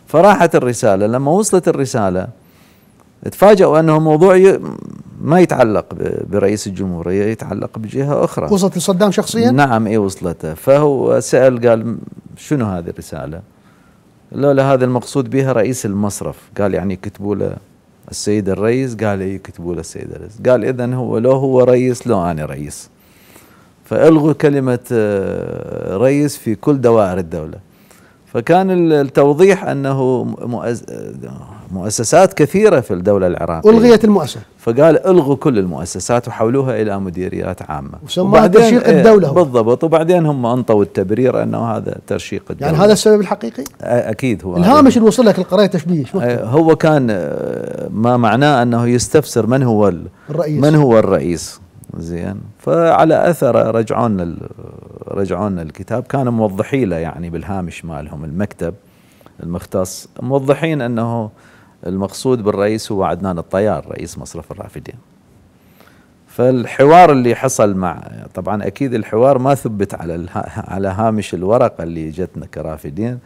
فراحت الرسالة لما وصلت الرسالة تفاجئوا انه موضوع ما يتعلق برئيس الجمهوريه يتعلق بجهه اخرى وصلت لصدام شخصيا؟ نعم اي وصلته فهو سال قال شنو هذه الرساله؟ لولا هذا المقصود بها رئيس المصرف قال يعني كتبوا له السيد الرئيس قال اي كتبوا له السيد الرئيس قال اذا هو لو هو رئيس لو انا رئيس فالغوا كلمه آه، رئيس في كل دوائر الدوله فكان التوضيح انه مؤز... آه، مؤسسات كثيرة في الدولة العراقية ألغيت المؤسسة فقال ألغوا كل المؤسسات وحولوها إلى مديريات عامة وسموها ترشيق إيه، الدولة هو. بالضبط وبعدين هم أنطوا التبرير أنه هذا ترشيق الدولة يعني هذا السبب الحقيقي؟ أكيد هو الهامش اللي وصل لك القراية تشبيه هو كان ما معناه أنه يستفسر من هو الرئيس من هو الرئيس زين فعلى اثره رجعون رجعون الكتاب كانوا موضحين له يعني بالهامش مالهم المكتب المختص موضحين انه المقصود بالرئيس هو عدنان الطيار رئيس مصرف الرافدين فالحوار اللي حصل مع طبعا اكيد الحوار ما ثبت على على هامش الورقه اللي جتنا كرافدين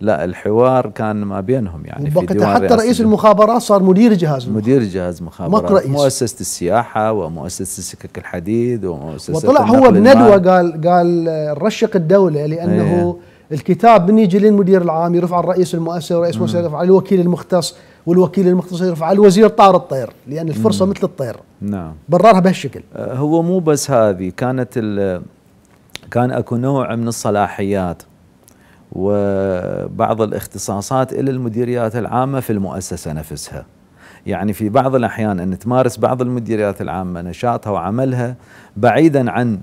لا الحوار كان ما بينهم يعني في حتى رئيس المخابرات صار مدير جهاز المخابرات مدير جهاز مخابرات مؤسسه السياحه ومؤسسه سكك الحديد ومؤسسه وطلع هو بندوه قال قال رشق الدوله لانه إيه. الكتاب من يجي للمدير العام يرفع الرئيس المؤسسه ورئيس المؤسسه يرفع الوكيل المختص والوكيل المختص يرفع الوزير طار الطير لان الفرصه مم. مثل الطير نعم بررها بهالشكل أه، هو مو بس هذه كانت كان اكو نوع من الصلاحيات وبعض الاختصاصات الى المديريات العامه في المؤسسه نفسها يعني في بعض الاحيان ان تمارس بعض المديريات العامه نشاطها وعملها بعيدا عن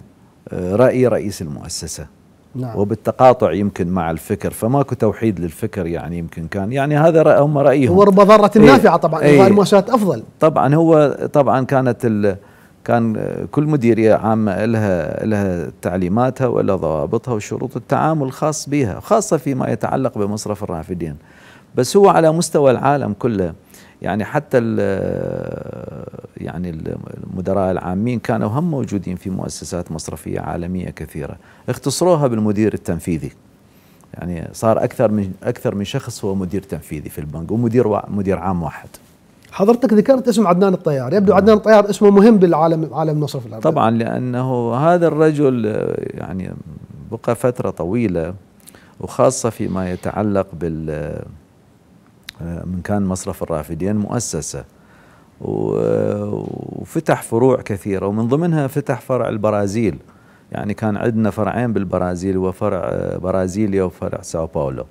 أه، راي رئيس المؤسسه نعم. وبالتقاطع يمكن مع الفكر فماكو توحيد للفكر يعني يمكن كان يعني هذا رأي هم رأيهم هو ضرة ضارة إيه. نافعة طبعا إيه المؤسسات أفضل طبعا هو طبعا كانت كان كل مديرية عامة لها لها تعليماتها ولا ضوابطها وشروط التعامل الخاص بها خاصة فيما يتعلق بمصرف الرافدين بس هو على مستوى العالم كله يعني حتى ال يعني المدراء العامين كانوا هم موجودين في مؤسسات مصرفية عالمية كثيرة اختصروها بالمدير التنفيذي يعني صار أكثر من أكثر من شخص هو مدير تنفيذي في البنك ومدير مدير عام واحد حضرتك ذكرت اسم عدنان الطيار يبدو عدنان الطيار اسمه مهم بالعالم عالم المصرف العربي طبعا لأنه هذا الرجل يعني بقى فترة طويلة وخاصة فيما يتعلق بال آه، من كان مصرف الرافدين مؤسسة آه، وفتح فروع كثيرة ومن ضمنها فتح فرع البرازيل يعني كان عندنا فرعين بالبرازيل وفرع آه، برازيليا وفرع ساو باولو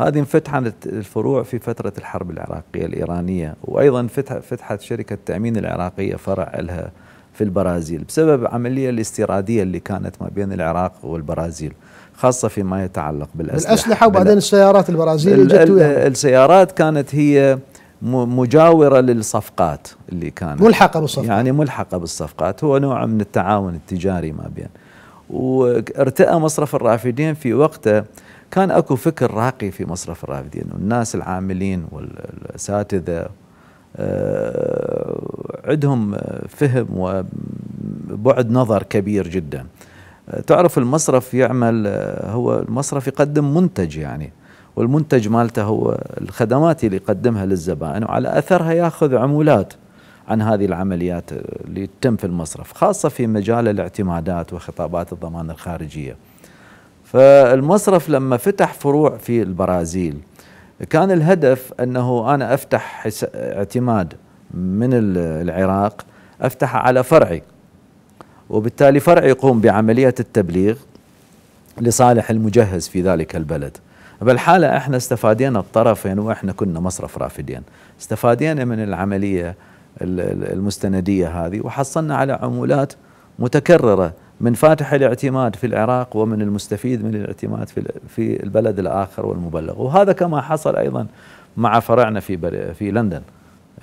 هذه انفتحت الفروع في فترة الحرب العراقية الإيرانية وأيضا فتحت شركة تأمين العراقية فرع لها في البرازيل بسبب عملية الاستيرادية اللي كانت ما بين العراق والبرازيل خاصة فيما يتعلق بالأسلحة الأسلحة وبعدين السيارات البرازيلية ال السيارات كانت هي مجاورة للصفقات اللي كانت ملحقة بالصفقات يعني ملحقة بالصفقات هو نوع من التعاون التجاري ما بين وارتأى مصرف الرافدين في وقته كان اكو فكر راقي في مصرف الرافدين والناس العاملين والاساتذه آه، عندهم فهم وبعد نظر كبير جدا تعرف المصرف يعمل آه، هو المصرف يقدم منتج يعني والمنتج مالته هو الخدمات اللي يقدمها للزبائن وعلى اثرها ياخذ عمولات عن هذه العمليات آه، اللي تتم في المصرف خاصه في مجال الاعتمادات وخطابات الضمان الخارجيه. فالمصرف لما فتح فروع في البرازيل كان الهدف انه انا افتح اعتماد من العراق افتحه على فرعي وبالتالي فرع يقوم بعملية التبليغ لصالح المجهز في ذلك البلد بالحالة احنا استفادينا الطرفين واحنا كنا مصرف رافدين استفادينا من العملية المستندية هذه وحصلنا على عمولات متكررة من فاتح الاعتماد في العراق ومن المستفيد من الاعتماد في البلد الاخر والمبلغ وهذا كما حصل ايضا مع فرعنا في في لندن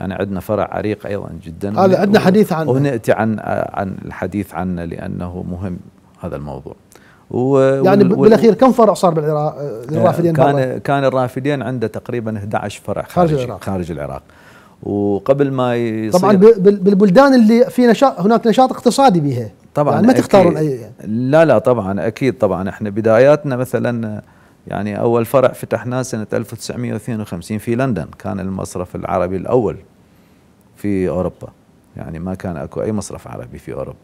يعني عندنا فرع عريق ايضا جدا عندنا حديث عنه وناتي عن عن الحديث عنه لانه مهم هذا الموضوع و يعني بالاخير كم فرع صار بالعراق آه، للرافدين كان بالله. كان الرافدين عنده تقريبا 11 فرع خارج, خارج العراق خارج العراق وقبل ما يصير طبعا بالبلدان اللي في نشاط هناك نشاط اقتصادي بها طبعا يعني ما تختارون اي يعني لا لا طبعا اكيد طبعا احنا بداياتنا مثلا يعني اول فرع فتحناه سنه 1952 في لندن كان المصرف العربي الاول في أوروبا يعني ما كان أكو أي مصرف عربي في أوروبا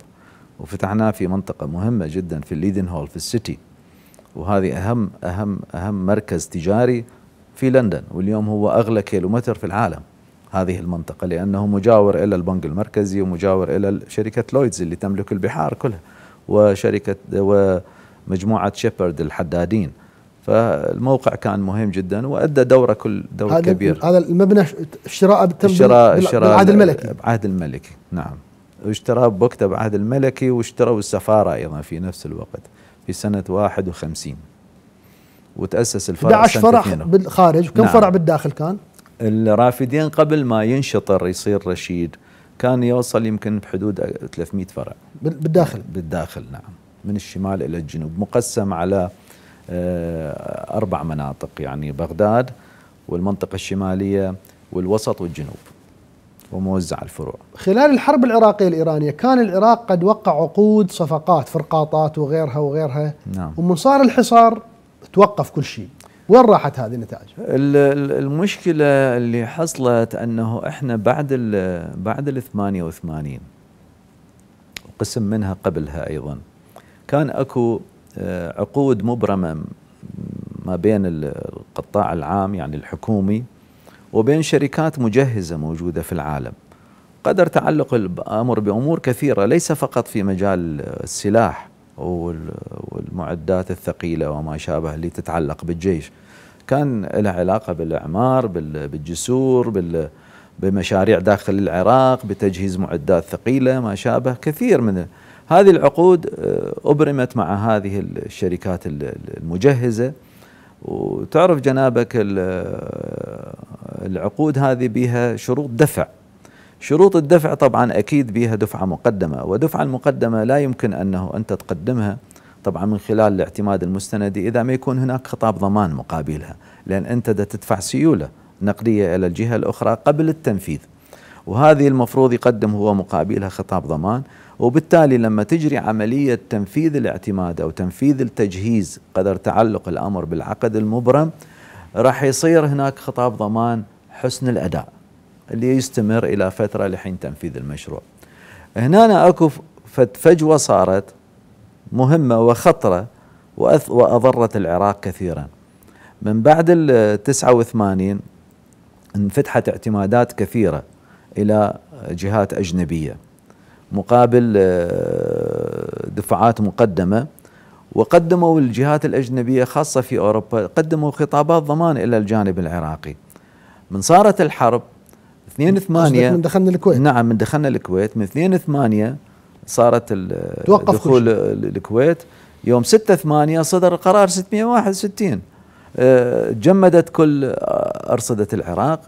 وفتحناه في منطقة مهمة جدا في الليدن هول في السيتي وهذه أهم أهم أهم مركز تجاري في لندن واليوم هو أغلى كيلومتر في العالم هذه المنطقة لأنه مجاور إلى البنك المركزي ومجاور إلى شركة لويدز اللي تملك البحار كلها وشركة ومجموعة شيبرد الحدادين فالموقع كان مهم جدا وادى دوره كل دور هذا كبير هذا المبنى الشراء تم الشراء الشراء بعهد الملكي بعهد الملكي نعم واشتراه بوقته بعهد الملكي واشتروا السفاره ايضا في نفس الوقت في سنه 51 وتاسس الفرع 11 فرع بالخارج وكم نعم. فرع بالداخل كان؟ الرافدين قبل ما ينشطر يصير رشيد كان يوصل يمكن بحدود 300 فرع بالداخل بالداخل نعم من الشمال الى الجنوب مقسم على آه، أربع مناطق يعني بغداد والمنطقة الشمالية والوسط والجنوب وموزع الفروع خلال الحرب العراقية الإيرانية كان العراق قد وقع عقود صفقات فرقاطات وغيرها وغيرها نعم. ومن صار الحصار توقف كل شيء وين راحت هذه النتائج؟ المشكلة اللي حصلت أنه إحنا بعد ال بعد ال 88 قسم منها قبلها أيضا كان أكو آه، عقود مبرمه ما بين القطاع العام يعني الحكومي وبين شركات مجهزه موجوده في العالم قدر تعلق الامر بامور كثيره ليس فقط في مجال السلاح والمعدات الثقيله وما شابه اللي تتعلق بالجيش كان لها علاقه بالاعمار بالجسور بال بمشاريع داخل العراق بتجهيز معدات ثقيله ما شابه كثير من هذه العقود آه، أبرمت مع هذه الشركات المجهزة وتعرف جنابك آه، العقود هذه بها شروط دفع شروط الدفع طبعا أكيد بها دفعة مقدمة ودفعة المقدمة لا يمكن أنه أنت تقدمها طبعا من خلال الاعتماد المستندي إذا ما يكون هناك خطاب ضمان مقابلها لأن أنت دا تدفع سيولة نقدية إلى الجهة الأخرى قبل التنفيذ وهذه المفروض يقدم هو مقابلها خطاب ضمان وبالتالي لما تجري عملية تنفيذ الاعتماد أو تنفيذ التجهيز قدر تعلق الأمر بالعقد المبرم راح يصير هناك خطاب ضمان حسن الأداء اللي يستمر إلى فترة لحين تنفيذ المشروع هنا أنا أكو فجوة صارت مهمة وخطرة وأضرت العراق كثيرا من بعد التسعة وثمانين انفتحت اعتمادات كثيرة إلى جهات أجنبية مقابل آه، دفعات مقدمه وقدموا الجهات الاجنبيه خاصه في اوروبا قدموا خطابات ضمان الى الجانب العراقي. من صارت الحرب 2 8 من دخلنا الكويت نعم من دخلنا الكويت من 2 8 صارت توقف دخول الكويت يوم 6 8 صدر قرار 661 آه، جمدت كل آه، ارصده العراق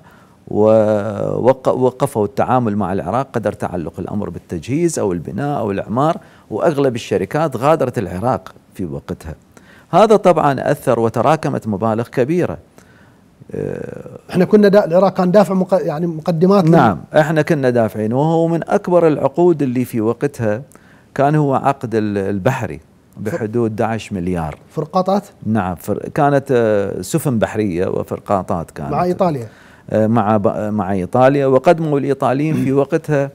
ووقفوا التعامل مع العراق قدر تعلق الأمر بالتجهيز أو البناء أو الإعمار وأغلب الشركات غادرت العراق في وقتها هذا طبعا أثر وتراكمت مبالغ كبيرة آه، احنا كنا دا العراق كان دافع مق... يعني مقدمات نعم احنا كنا دافعين وهو من اكبر العقود اللي في وقتها كان هو عقد البحري بحدود 11 مليار فرقاطات؟ نعم فر... كانت آه، سفن بحريه وفرقاطات كانت مع ايطاليا آه، مع آه، مع ايطاليا وقدموا الايطاليين في وقتها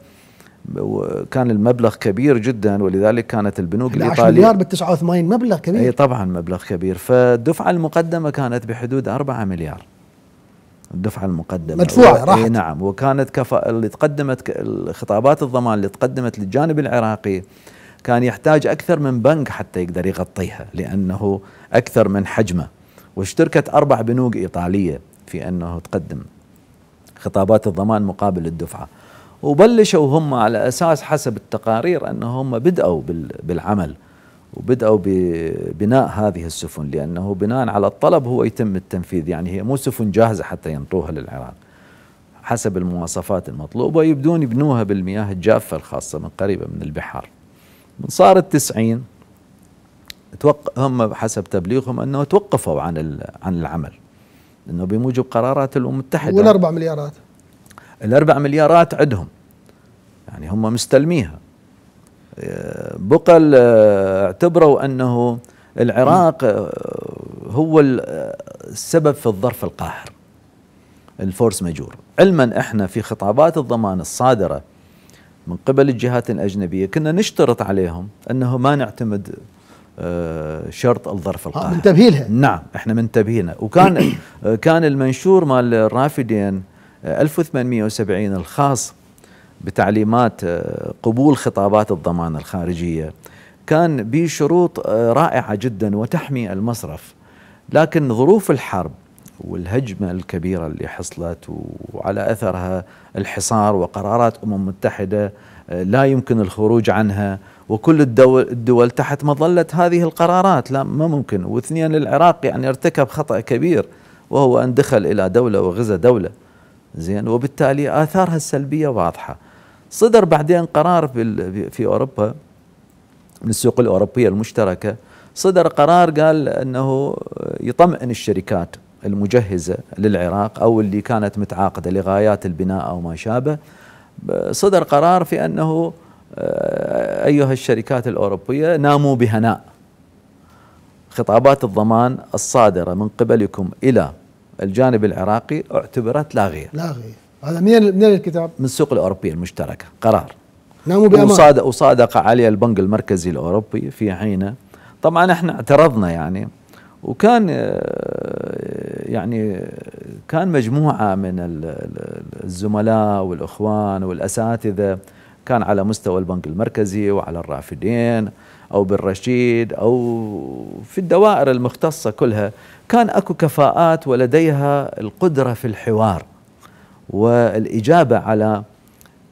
كان المبلغ كبير جدا ولذلك كانت البنوك الايطاليه 10 مليار بال 89 مبلغ كبير اي طبعا مبلغ كبير فالدفعه المقدمه كانت بحدود 4 مليار الدفعه المقدمه مدفوعه و... راحت أي نعم وكانت كفا اللي تقدمت الخطابات الضمان اللي تقدمت للجانب العراقي كان يحتاج اكثر من بنك حتى يقدر يغطيها لانه اكثر من حجمه واشتركت اربع بنوك ايطاليه في انه تقدم خطابات الضمان مقابل الدفعه وبلشوا هم على اساس حسب التقارير انهم بداوا بالعمل وبداوا ببناء هذه السفن لانه بناء على الطلب هو يتم التنفيذ يعني هي مو سفن جاهزه حتى ينطوها للعراق حسب المواصفات المطلوبه يبدون يبنوها بالمياه الجافه الخاصه من قريبه من البحار من صار التسعين هم حسب تبليغهم انه توقفوا عن عن العمل لأنه بموجب قرارات الأمم المتحدة والأربع مليارات الأربع مليارات عندهم يعني هم مستلميها آه، بقل آه، اعتبروا أنه العراق آه، هو السبب في الظرف القاهر الفورس ماجور علما احنا في خطابات الضمان الصادره من قبل الجهات الاجنبيه كنا نشترط عليهم انه ما نعتمد آه، شرط الظرف القاهر منتبهين لها نعم احنا منتبهين وكان آه، كان المنشور مال الرافدين 1870 الخاص بتعليمات آه، قبول خطابات الضمان الخارجيه كان به شروط رائعه جدا وتحمي المصرف لكن ظروف الحرب والهجمه الكبيره اللي حصلت وعلى اثرها الحصار وقرارات امم متحده آه، لا يمكن الخروج عنها وكل الدول, الدول تحت مظلة هذه القرارات لا ما ممكن واثنين العراق يعني ارتكب خطأ كبير وهو أن دخل إلى دولة وغزى دولة زين وبالتالي آثارها السلبية واضحة صدر بعدين قرار في, في أوروبا من السوق الأوروبية المشتركة صدر قرار قال أنه يطمئن الشركات المجهزة للعراق أو اللي كانت متعاقدة لغايات البناء أو ما شابه صدر قرار في انه آه، ايها الشركات الاوروبيه ناموا بهناء خطابات الضمان الصادره من قبلكم الى الجانب العراقي اعتبرت لاغيه لاغيه هذا من من الكتاب من السوق الاوروبيه المشتركه قرار ناموا بامان وصادق, وصادق عليه البنك المركزي الاوروبي في حينه طبعا احنا اعترضنا يعني وكان آه، يعني كان مجموعه من الزملاء والاخوان والاساتذه كان على مستوى البنك المركزي وعلى الرافدين او بالرشيد او في الدوائر المختصه كلها كان اكو كفاءات ولديها القدره في الحوار والاجابه على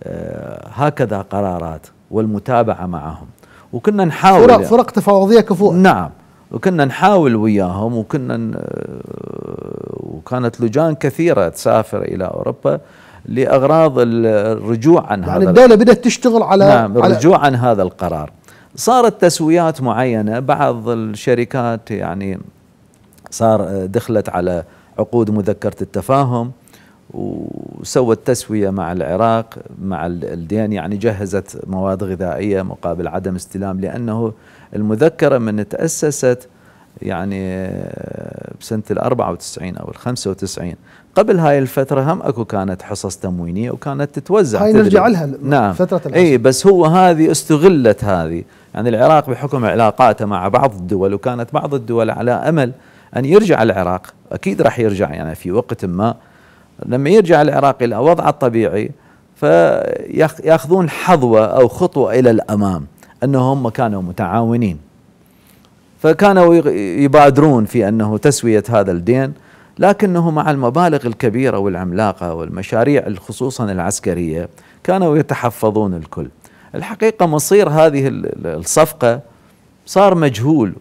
آه، هكذا قرارات والمتابعه معهم وكنا نحاول فرق فرق تفاوضيه كفؤه نعم وكنا نحاول وياهم وكنا وكانت لجان كثيره تسافر الى اوروبا لاغراض الرجوع عن يعني هذا الدوله بدات تشتغل على نعم الرجوع عن هذا القرار صارت تسويات معينه بعض الشركات يعني صار دخلت على عقود مذكره التفاهم وسوت تسويه مع العراق مع الدين يعني جهزت مواد غذائيه مقابل عدم استلام لانه المذكرة من تأسست يعني آه، بسنة ال 94 أو ال 95 قبل هاي الفترة هم اكو كانت حصص تموينية وكانت تتوزع هاي نرجع لها نعم فترة الحصص اي بس هو هذه استغلت هذه يعني العراق بحكم علاقاته مع بعض الدول وكانت بعض الدول على امل ان يرجع العراق اكيد راح يرجع يعني في وقت ما لما يرجع العراق الى وضعه الطبيعي فياخذون حظوه او خطوه الى الامام أنهم كانوا متعاونين فكانوا يبادرون في أنه تسوية هذا الدين لكنه مع المبالغ الكبيرة والعملاقة والمشاريع خصوصا العسكرية كانوا يتحفظون الكل الحقيقة مصير هذه الصفقة صار مجهول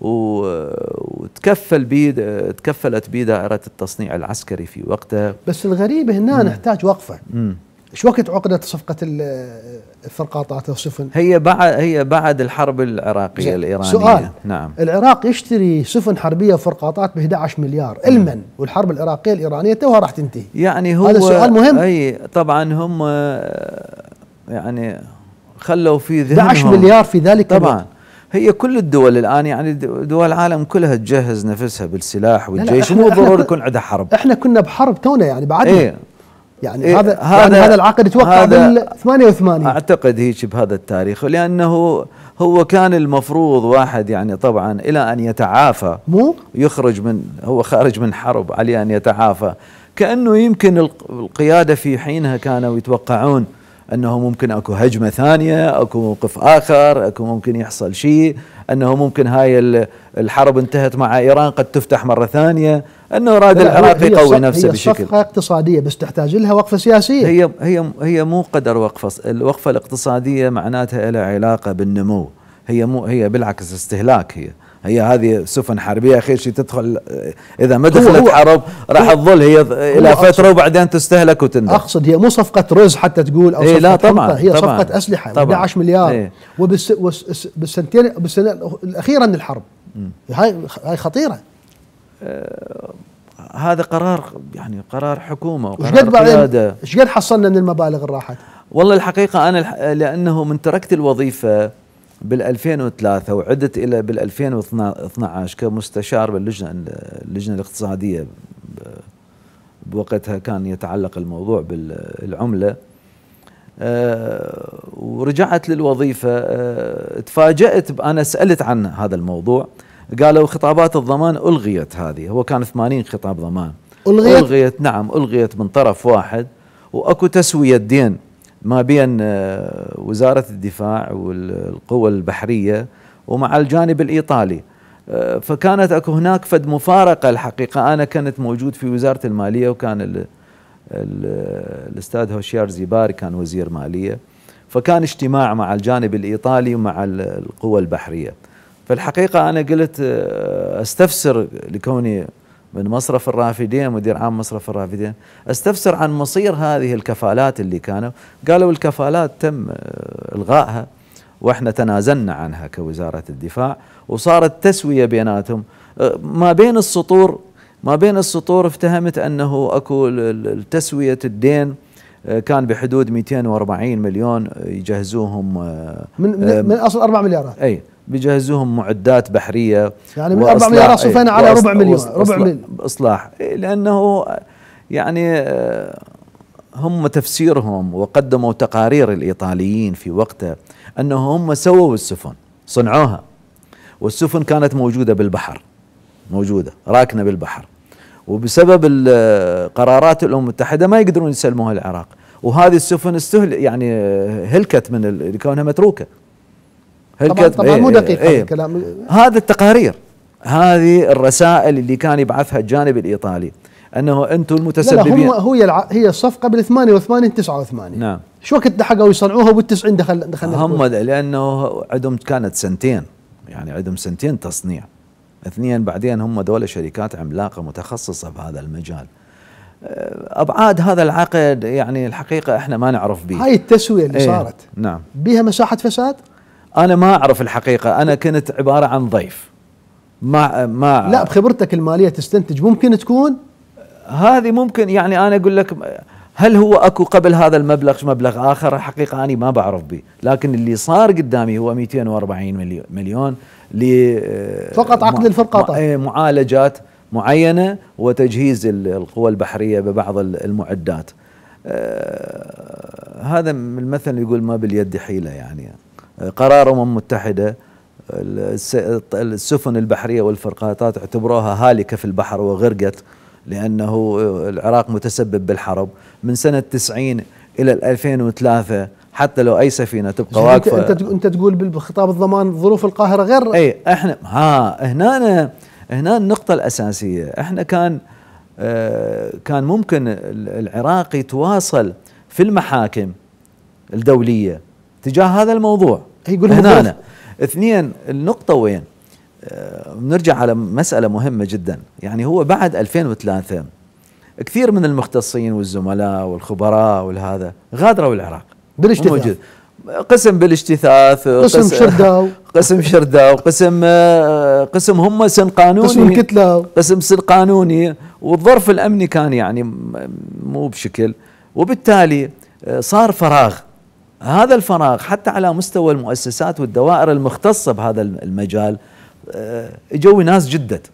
وتكفل بي تكفلت به دائرة التصنيع العسكري في وقتها بس الغريب هنا نحتاج وقفة مم. شو وقت عقدة صفقة الفرقاطات السفن؟ هي بعد هي بعد الحرب العراقية الإيرانية سؤال نعم العراق يشتري سفن حربية وفرقاطات ب 11 مليار علما والحرب العراقية الإيرانية توها راح تنتهي يعني هو هذا سؤال مهم أي طبعا هم آه، يعني خلوا في ذهنهم 11 مليار في ذلك طبعا الوقت هي كل الدول الان يعني دول العالم كلها تجهز نفسها بالسلاح والجيش مو ضروري يكون عندها حرب احنا كنا بحرب تونا يعني بعدنا ايه يعني إيه هذا يعني هذا هذا العقد توقع بال 88 اعتقد هيك بهذا التاريخ لانه هو كان المفروض واحد يعني طبعا الى ان يتعافى مو يخرج من هو خارج من حرب عليه ان يتعافى كانه يمكن القياده في حينها كانوا يتوقعون انه ممكن اكو هجمه ثانيه اكو موقف اخر اكو ممكن يحصل شيء انه ممكن هاي الحرب انتهت مع ايران قد تفتح مره ثانيه انه راد العراق يقوي نفسه هي بشكل صفقه اقتصاديه بس تحتاج لها وقفه سياسيه هي هي هي مو قدر وقفه الوقفه الاقتصاديه معناتها لها علاقه بالنمو هي مو هي بالعكس استهلاك هي هي هذه سفن حربيه اخر شيء تدخل اذا ما دخلت هو حرب راح تظل هي الى فتره وبعدين تستهلك وتندم اقصد هي مو صفقه رز حتى تقول او إيه صفقه لا طبعا هي طبعا صفقه اسلحه طبعا 11 مليار إيه وبالسنتين بالسنه الاخيره من الحرب هاي هاي خطيره أه هذا قرار يعني قرار حكومه وقرار قياده ايش قد حصلنا من المبالغ اللي راحت؟ والله الحقيقه انا لانه من تركت الوظيفه بال2003 وعدت الى بال2012 كمستشار باللجنه اللجنه الاقتصاديه بوقتها كان يتعلق الموضوع بالعمله آه، ورجعت للوظيفه آه، تفاجات انا سالت عن هذا الموضوع قالوا خطابات الضمان الغيت هذه هو كان 80 خطاب ضمان الغيت الغيت نعم الغيت من طرف واحد واكو تسويه دين ما بين آه، وزارة الدفاع والقوى البحرية ومع الجانب الإيطالي آه، فكانت اكو هناك فد مفارقه الحقيقه انا كنت موجود في وزاره الماليه وكان الـ الـ الاستاذ هوشيار زيباري كان وزير ماليه فكان اجتماع مع الجانب الايطالي ومع القوى البحريه فالحقيقه انا قلت آه، استفسر لكوني من مصرف الرافدين مدير عام مصرف الرافدين استفسر عن مصير هذه الكفالات اللي كانوا قالوا الكفالات تم آه، الغائها واحنا تنازلنا عنها كوزاره الدفاع وصارت تسويه بيناتهم آه، ما بين السطور ما بين السطور افتهمت انه اكو تسويه الدين آه، كان بحدود 240 مليون يجهزوهم من من, من اصل 4 مليارات اي بيجهزوهم معدات بحريه يعني من 400 مليار صفينا على ربع مليون ربع مليون اصلاح لانه يعني آه، هم تفسيرهم وقدموا تقارير الايطاليين في وقته انه هم سووا السفن صنعوها والسفن كانت موجوده بالبحر موجوده راكنه بالبحر وبسبب آه، قرارات الامم المتحده ما يقدرون يسلموها العراق وهذه السفن استهل يعني آه، هلكت من كونها متروكه هل طبعا طبعا ايه مو إيه، دقيق ايه الكلام هذه التقارير هذه الرسائل اللي كان يبعثها الجانب الايطالي انه انتم المتسببين لا, لا هو يلع... هي الصفقه بال 88 89 نعم شو وقت لحقوا يصنعوها وبال 90 دخل دخلنا هم لانه عندهم كانت سنتين يعني عندهم سنتين تصنيع اثنين بعدين هم دول شركات عملاقة متخصصة بهذا المجال أه، ابعاد هذا العقد يعني الحقيقه احنا ما نعرف به هاي التسويه اللي ايه صارت نعم بها مساحه فساد انا ما اعرف الحقيقه انا كنت عباره عن ضيف ما ما لا بخبرتك الماليه تستنتج ممكن تكون هذه ممكن يعني انا اقول لك هل هو اكو قبل هذا المبلغ مبلغ اخر الحقيقه انا ما بعرف به لكن اللي صار قدامي هو 240 مليون ل آه، فقط عقد الفرقاطه إيه، معالجات معينه وتجهيز القوى البحريه ببعض المعدات آه، هذا المثل يقول ما باليد حيله يعني قرار أمم متحدة السفن البحرية والفرقاطات اعتبروها هالكة في البحر وغرقت لأنه العراق متسبب بالحرب من سنة 90 إلى 2003 حتى لو اي سفينه تبقى واقفه انت انت تقول بالخطاب الضمان ظروف القاهره غير اي احنا ها هنا هنا النقطه الاساسيه احنا كان آه، كان ممكن العراق يتواصل في المحاكم الدوليه تجاه هذا الموضوع يقول هنا أنا. اثنين النقطه وين بنرجع على مساله مهمه جدا يعني هو بعد 2003 كثير من المختصين والزملاء والخبراء والهذا غادروا العراق بالاجتثاث موجود قسم بالاجتثاث قسم شرداو قسم شرداو قسم آه، قسم هم سن قانوني قسم كتلة قسم سن قانوني والظرف الامني كان يعني مو بشكل وبالتالي آه، صار فراغ هذا الفراغ حتى على مستوى المؤسسات والدوائر المختصه بهذا المجال آه، جوي ناس جدد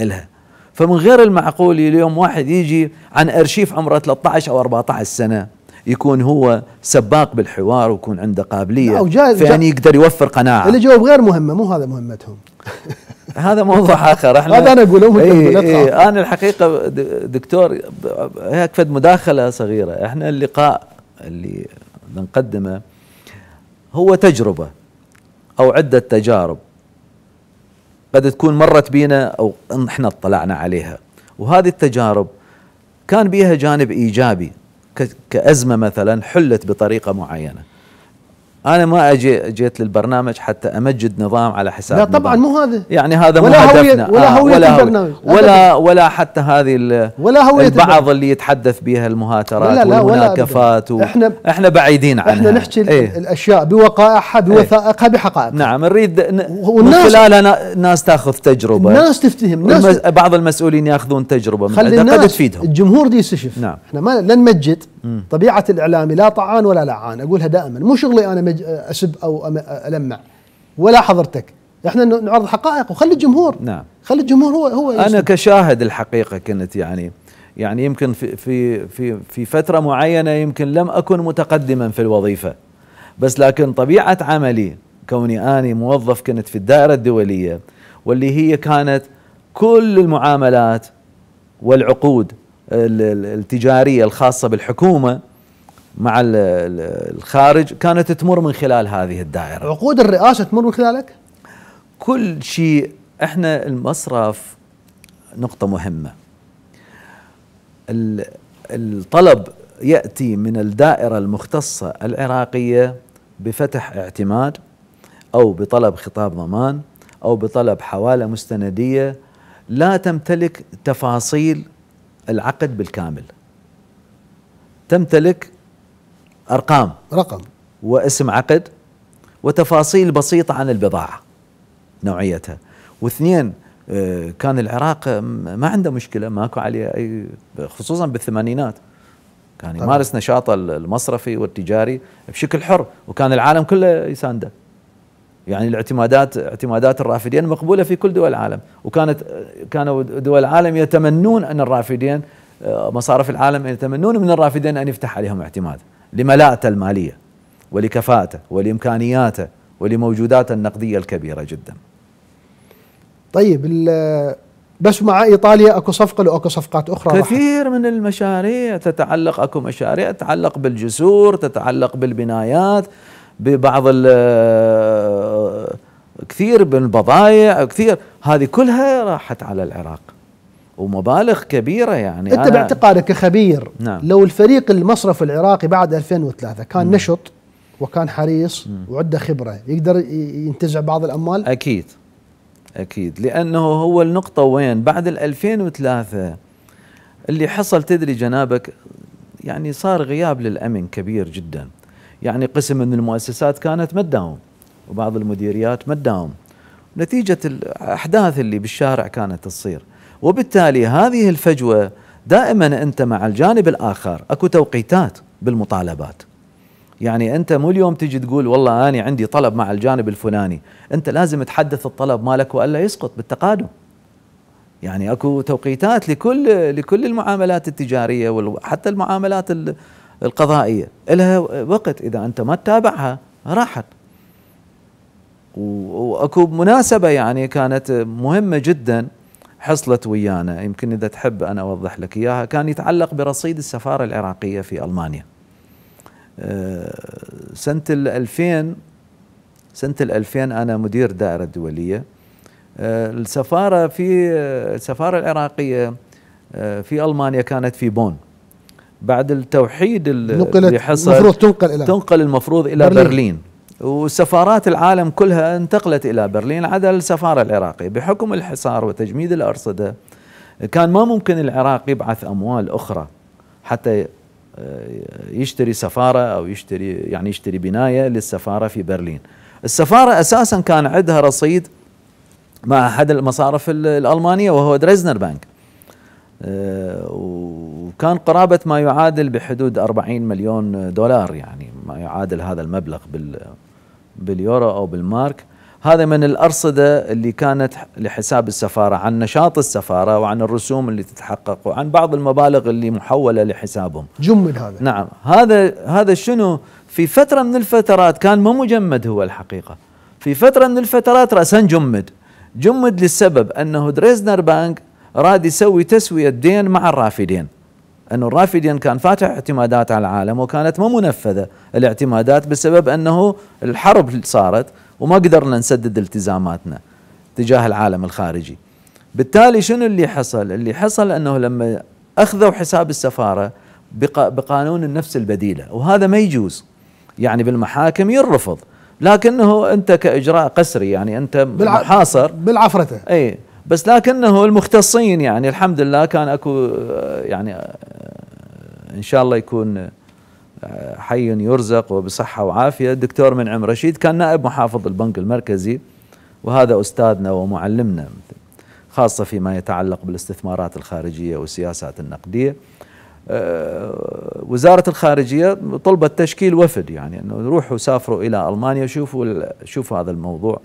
الها فمن غير المعقول اليوم واحد يجي عن ارشيف عمره 13 او 14 سنه يكون هو سباق بالحوار ويكون عنده قابليه أو جاي فان يقدر يوفر قناعه جواب غير مهمه مو هذا مهمتهم هذا موضوع اخر احنا هذا انا اقوله اي اي إيه، انا الحقيقه دكتور هيك فد مداخله صغيره احنا اللقاء اللي بنقدمه هو تجربة أو عدة تجارب قد تكون مرت بينا أو إحنا اطلعنا عليها وهذه التجارب كان بيها جانب إيجابي كأزمة مثلا حلت بطريقة معينة انا ما اجي جيت للبرنامج حتى امجد نظام على حساب لا طبعا مو هذا يعني هذا مو هدفنا ولا آه، هوية آه ولا البرنامج ولا ولا حتى هذه ولا هوية البعض اللي يتحدث بها المهاترات لا لا والمناكفات ولا احنا احنا بعيدين عنها احنا نحكي ايه الاشياء بوقائعها بوثائقها ايه بحقائقها نعم نريد من خلالها ناس تاخذ تجربه ناس تفتهم ناس بعض المسؤولين ياخذون تجربه من قد تفيدهم الجمهور دي يستشف نعم احنا ما لن نمجد طبيعه الاعلامي لا طعان ولا لعان اقولها دائما مو شغلي انا مج... اسب او المع ولا حضرتك احنا نعرض حقائق وخلي الجمهور نعم خلي الجمهور هو هو أنا انا كشاهد الحقيقه كنت يعني يعني يمكن في في في في فتره معينه يمكن لم اكن متقدما في الوظيفه بس لكن طبيعه عملي كوني اني موظف كنت في الدائره الدوليه واللي هي كانت كل المعاملات والعقود التجارية الخاصة بالحكومة مع الخارج كانت تمر من خلال هذه الدائرة عقود الرئاسة تمر من خلالك؟ كل شيء احنا المصرف نقطة مهمة الطلب يأتي من الدائرة المختصة العراقية بفتح اعتماد أو بطلب خطاب ضمان أو بطلب حوالة مستندية لا تمتلك تفاصيل العقد بالكامل تمتلك ارقام رقم واسم عقد وتفاصيل بسيطه عن البضاعه نوعيتها واثنين آه، كان العراق ما عنده مشكله ماكو عليه اي خصوصا بالثمانينات كان يمارس نشاطه المصرفي والتجاري بشكل حر وكان العالم كله يسانده يعني الاعتمادات اعتمادات الرافدين مقبوله في كل دول العالم وكانت كانوا دول العالم يتمنون ان الرافدين آه، مصارف العالم يتمنون من الرافدين ان يفتح عليهم اعتماد لملاءته الماليه ولكفاءته ولامكانياته ولموجوداته النقديه الكبيره جدا. طيب بس مع ايطاليا اكو صفقه لو اكو صفقات اخرى كثير من المشاريع تتعلق اكو مشاريع تتعلق بالجسور تتعلق بالبنايات ببعض كثير من البضائع كثير هذه كلها راحت على العراق ومبالغ كبيره يعني انت باعتقادك كخبير نعم لو الفريق المصرف العراقي بعد 2003 كان نشط وكان حريص وعنده خبره يقدر ينتزع بعض الاموال اكيد اكيد لانه هو النقطه وين بعد ال 2003 اللي حصل تدري جنابك يعني صار غياب للامن كبير جدا يعني قسم من المؤسسات كانت ما تداوم وبعض المديريات ما تداوم نتيجة الأحداث اللي بالشارع كانت تصير وبالتالي هذه الفجوة دائما أنت مع الجانب الآخر أكو توقيتات بالمطالبات يعني أنت مو اليوم تجي تقول والله أنا عندي طلب مع الجانب الفلاني أنت لازم تحدث الطلب مالك وألا يسقط بالتقادم يعني اكو توقيتات لكل لكل المعاملات التجاريه وحتى المعاملات القضائية لها وقت إذا أنت ما تتابعها راحت وأكو مناسبة يعني كانت مهمة جدا حصلت ويانا يمكن إذا تحب أنا أوضح لك إياها كان يتعلق برصيد السفارة العراقية في ألمانيا آه، سنة الألفين سنة الألفين أنا مدير دائرة دولية آه، السفارة في السفارة العراقية آه، في ألمانيا كانت في بون بعد التوحيد اللي حصل المفروض تنقل إلى تنقل المفروض إلى برلين, برلين وسفارات العالم كلها انتقلت إلى برلين عدا السفارة العراقية بحكم الحصار وتجميد الأرصدة كان ما ممكن العراق يبعث أموال أخرى حتى آه، يشتري سفارة أو يشتري يعني يشتري بناية للسفارة في برلين السفارة أساسا كان عندها رصيد مع أحد المصارف الألمانية وهو دريزنر بانك آه، وكان قرابة ما يعادل بحدود 40 مليون دولار يعني ما يعادل هذا المبلغ بال باليورو أو بالمارك هذا من الأرصدة اللي كانت لحساب السفارة عن نشاط السفارة وعن الرسوم اللي تتحقق وعن بعض المبالغ اللي محولة لحسابهم جمد هذا نعم هذا هذا شنو في فترة من الفترات كان ما مجمد هو الحقيقة في فترة من الفترات رأسا جمد جمد للسبب أنه دريزنر بانك راد يسوي تسوية دين مع الرافدين أنه الرافدين كان فاتح اعتمادات على العالم وكانت ما منفذة الاعتمادات بسبب أنه الحرب صارت وما قدرنا نسدد التزاماتنا تجاه العالم الخارجي بالتالي شنو اللي حصل اللي حصل أنه لما أخذوا حساب السفارة بقانون النفس البديلة وهذا ما يجوز يعني بالمحاكم يرفض لكنه انت كاجراء قسري يعني انت بالع... محاصر بالعفرته اي بس لكنه المختصين يعني الحمد لله كان اكو يعني ان شاء الله يكون آه، حي يرزق وبصحه وعافيه الدكتور منعم رشيد كان نائب محافظ البنك المركزي وهذا استاذنا ومعلمنا خاصه فيما يتعلق بالاستثمارات الخارجيه والسياسات النقديه آه، وزارة الخارجية طلبت تشكيل وفد يعني انه روحوا سافروا الى المانيا وشوفوا شوفوا هذا الموضوع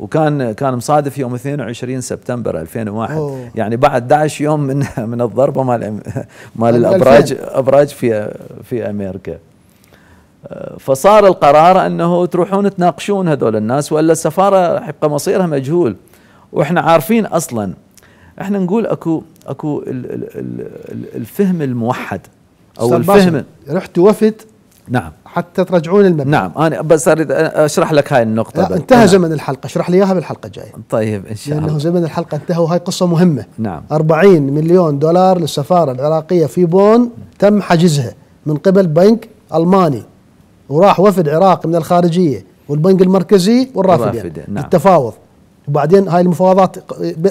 وكان كان مصادف يوم 22 سبتمبر 2001 أوه. يعني بعد 11 يوم من من الضربه مال مال الابراج ابراج في في امريكا آه، فصار القرار انه تروحون تناقشون هذول الناس والا السفاره يبقى مصيرها مجهول واحنا عارفين اصلا احنا نقول اكو اكو الفهم الموحد او الفهم رحت وفد نعم حتى ترجعون المبنى نعم انا بس اريد اشرح لك هاي النقطه لا انتهى نعم. زمن الحلقه اشرح لي اياها بالحلقه الجايه طيب ان شاء الله لانه زمن الحلقه انتهى وهاي قصه مهمه نعم 40 مليون دولار للسفاره العراقيه في بون تم حجزها من قبل بنك الماني وراح وفد عراقي من الخارجيه والبنك المركزي والرافدين الرافدين نعم. التفاوض وبعدين هاي المفاوضات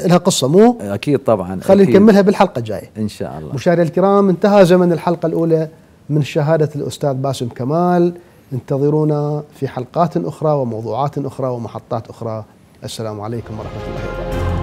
لها قصه مو اكيد طبعا خلينا نكملها بالحلقه الجايه ان شاء الله مشاهدينا الكرام انتهى زمن الحلقه الاولى من شهادة الأستاذ باسم كمال انتظرونا في حلقات أخرى وموضوعات أخرى ومحطات أخرى السلام عليكم ورحمة الله وبركاته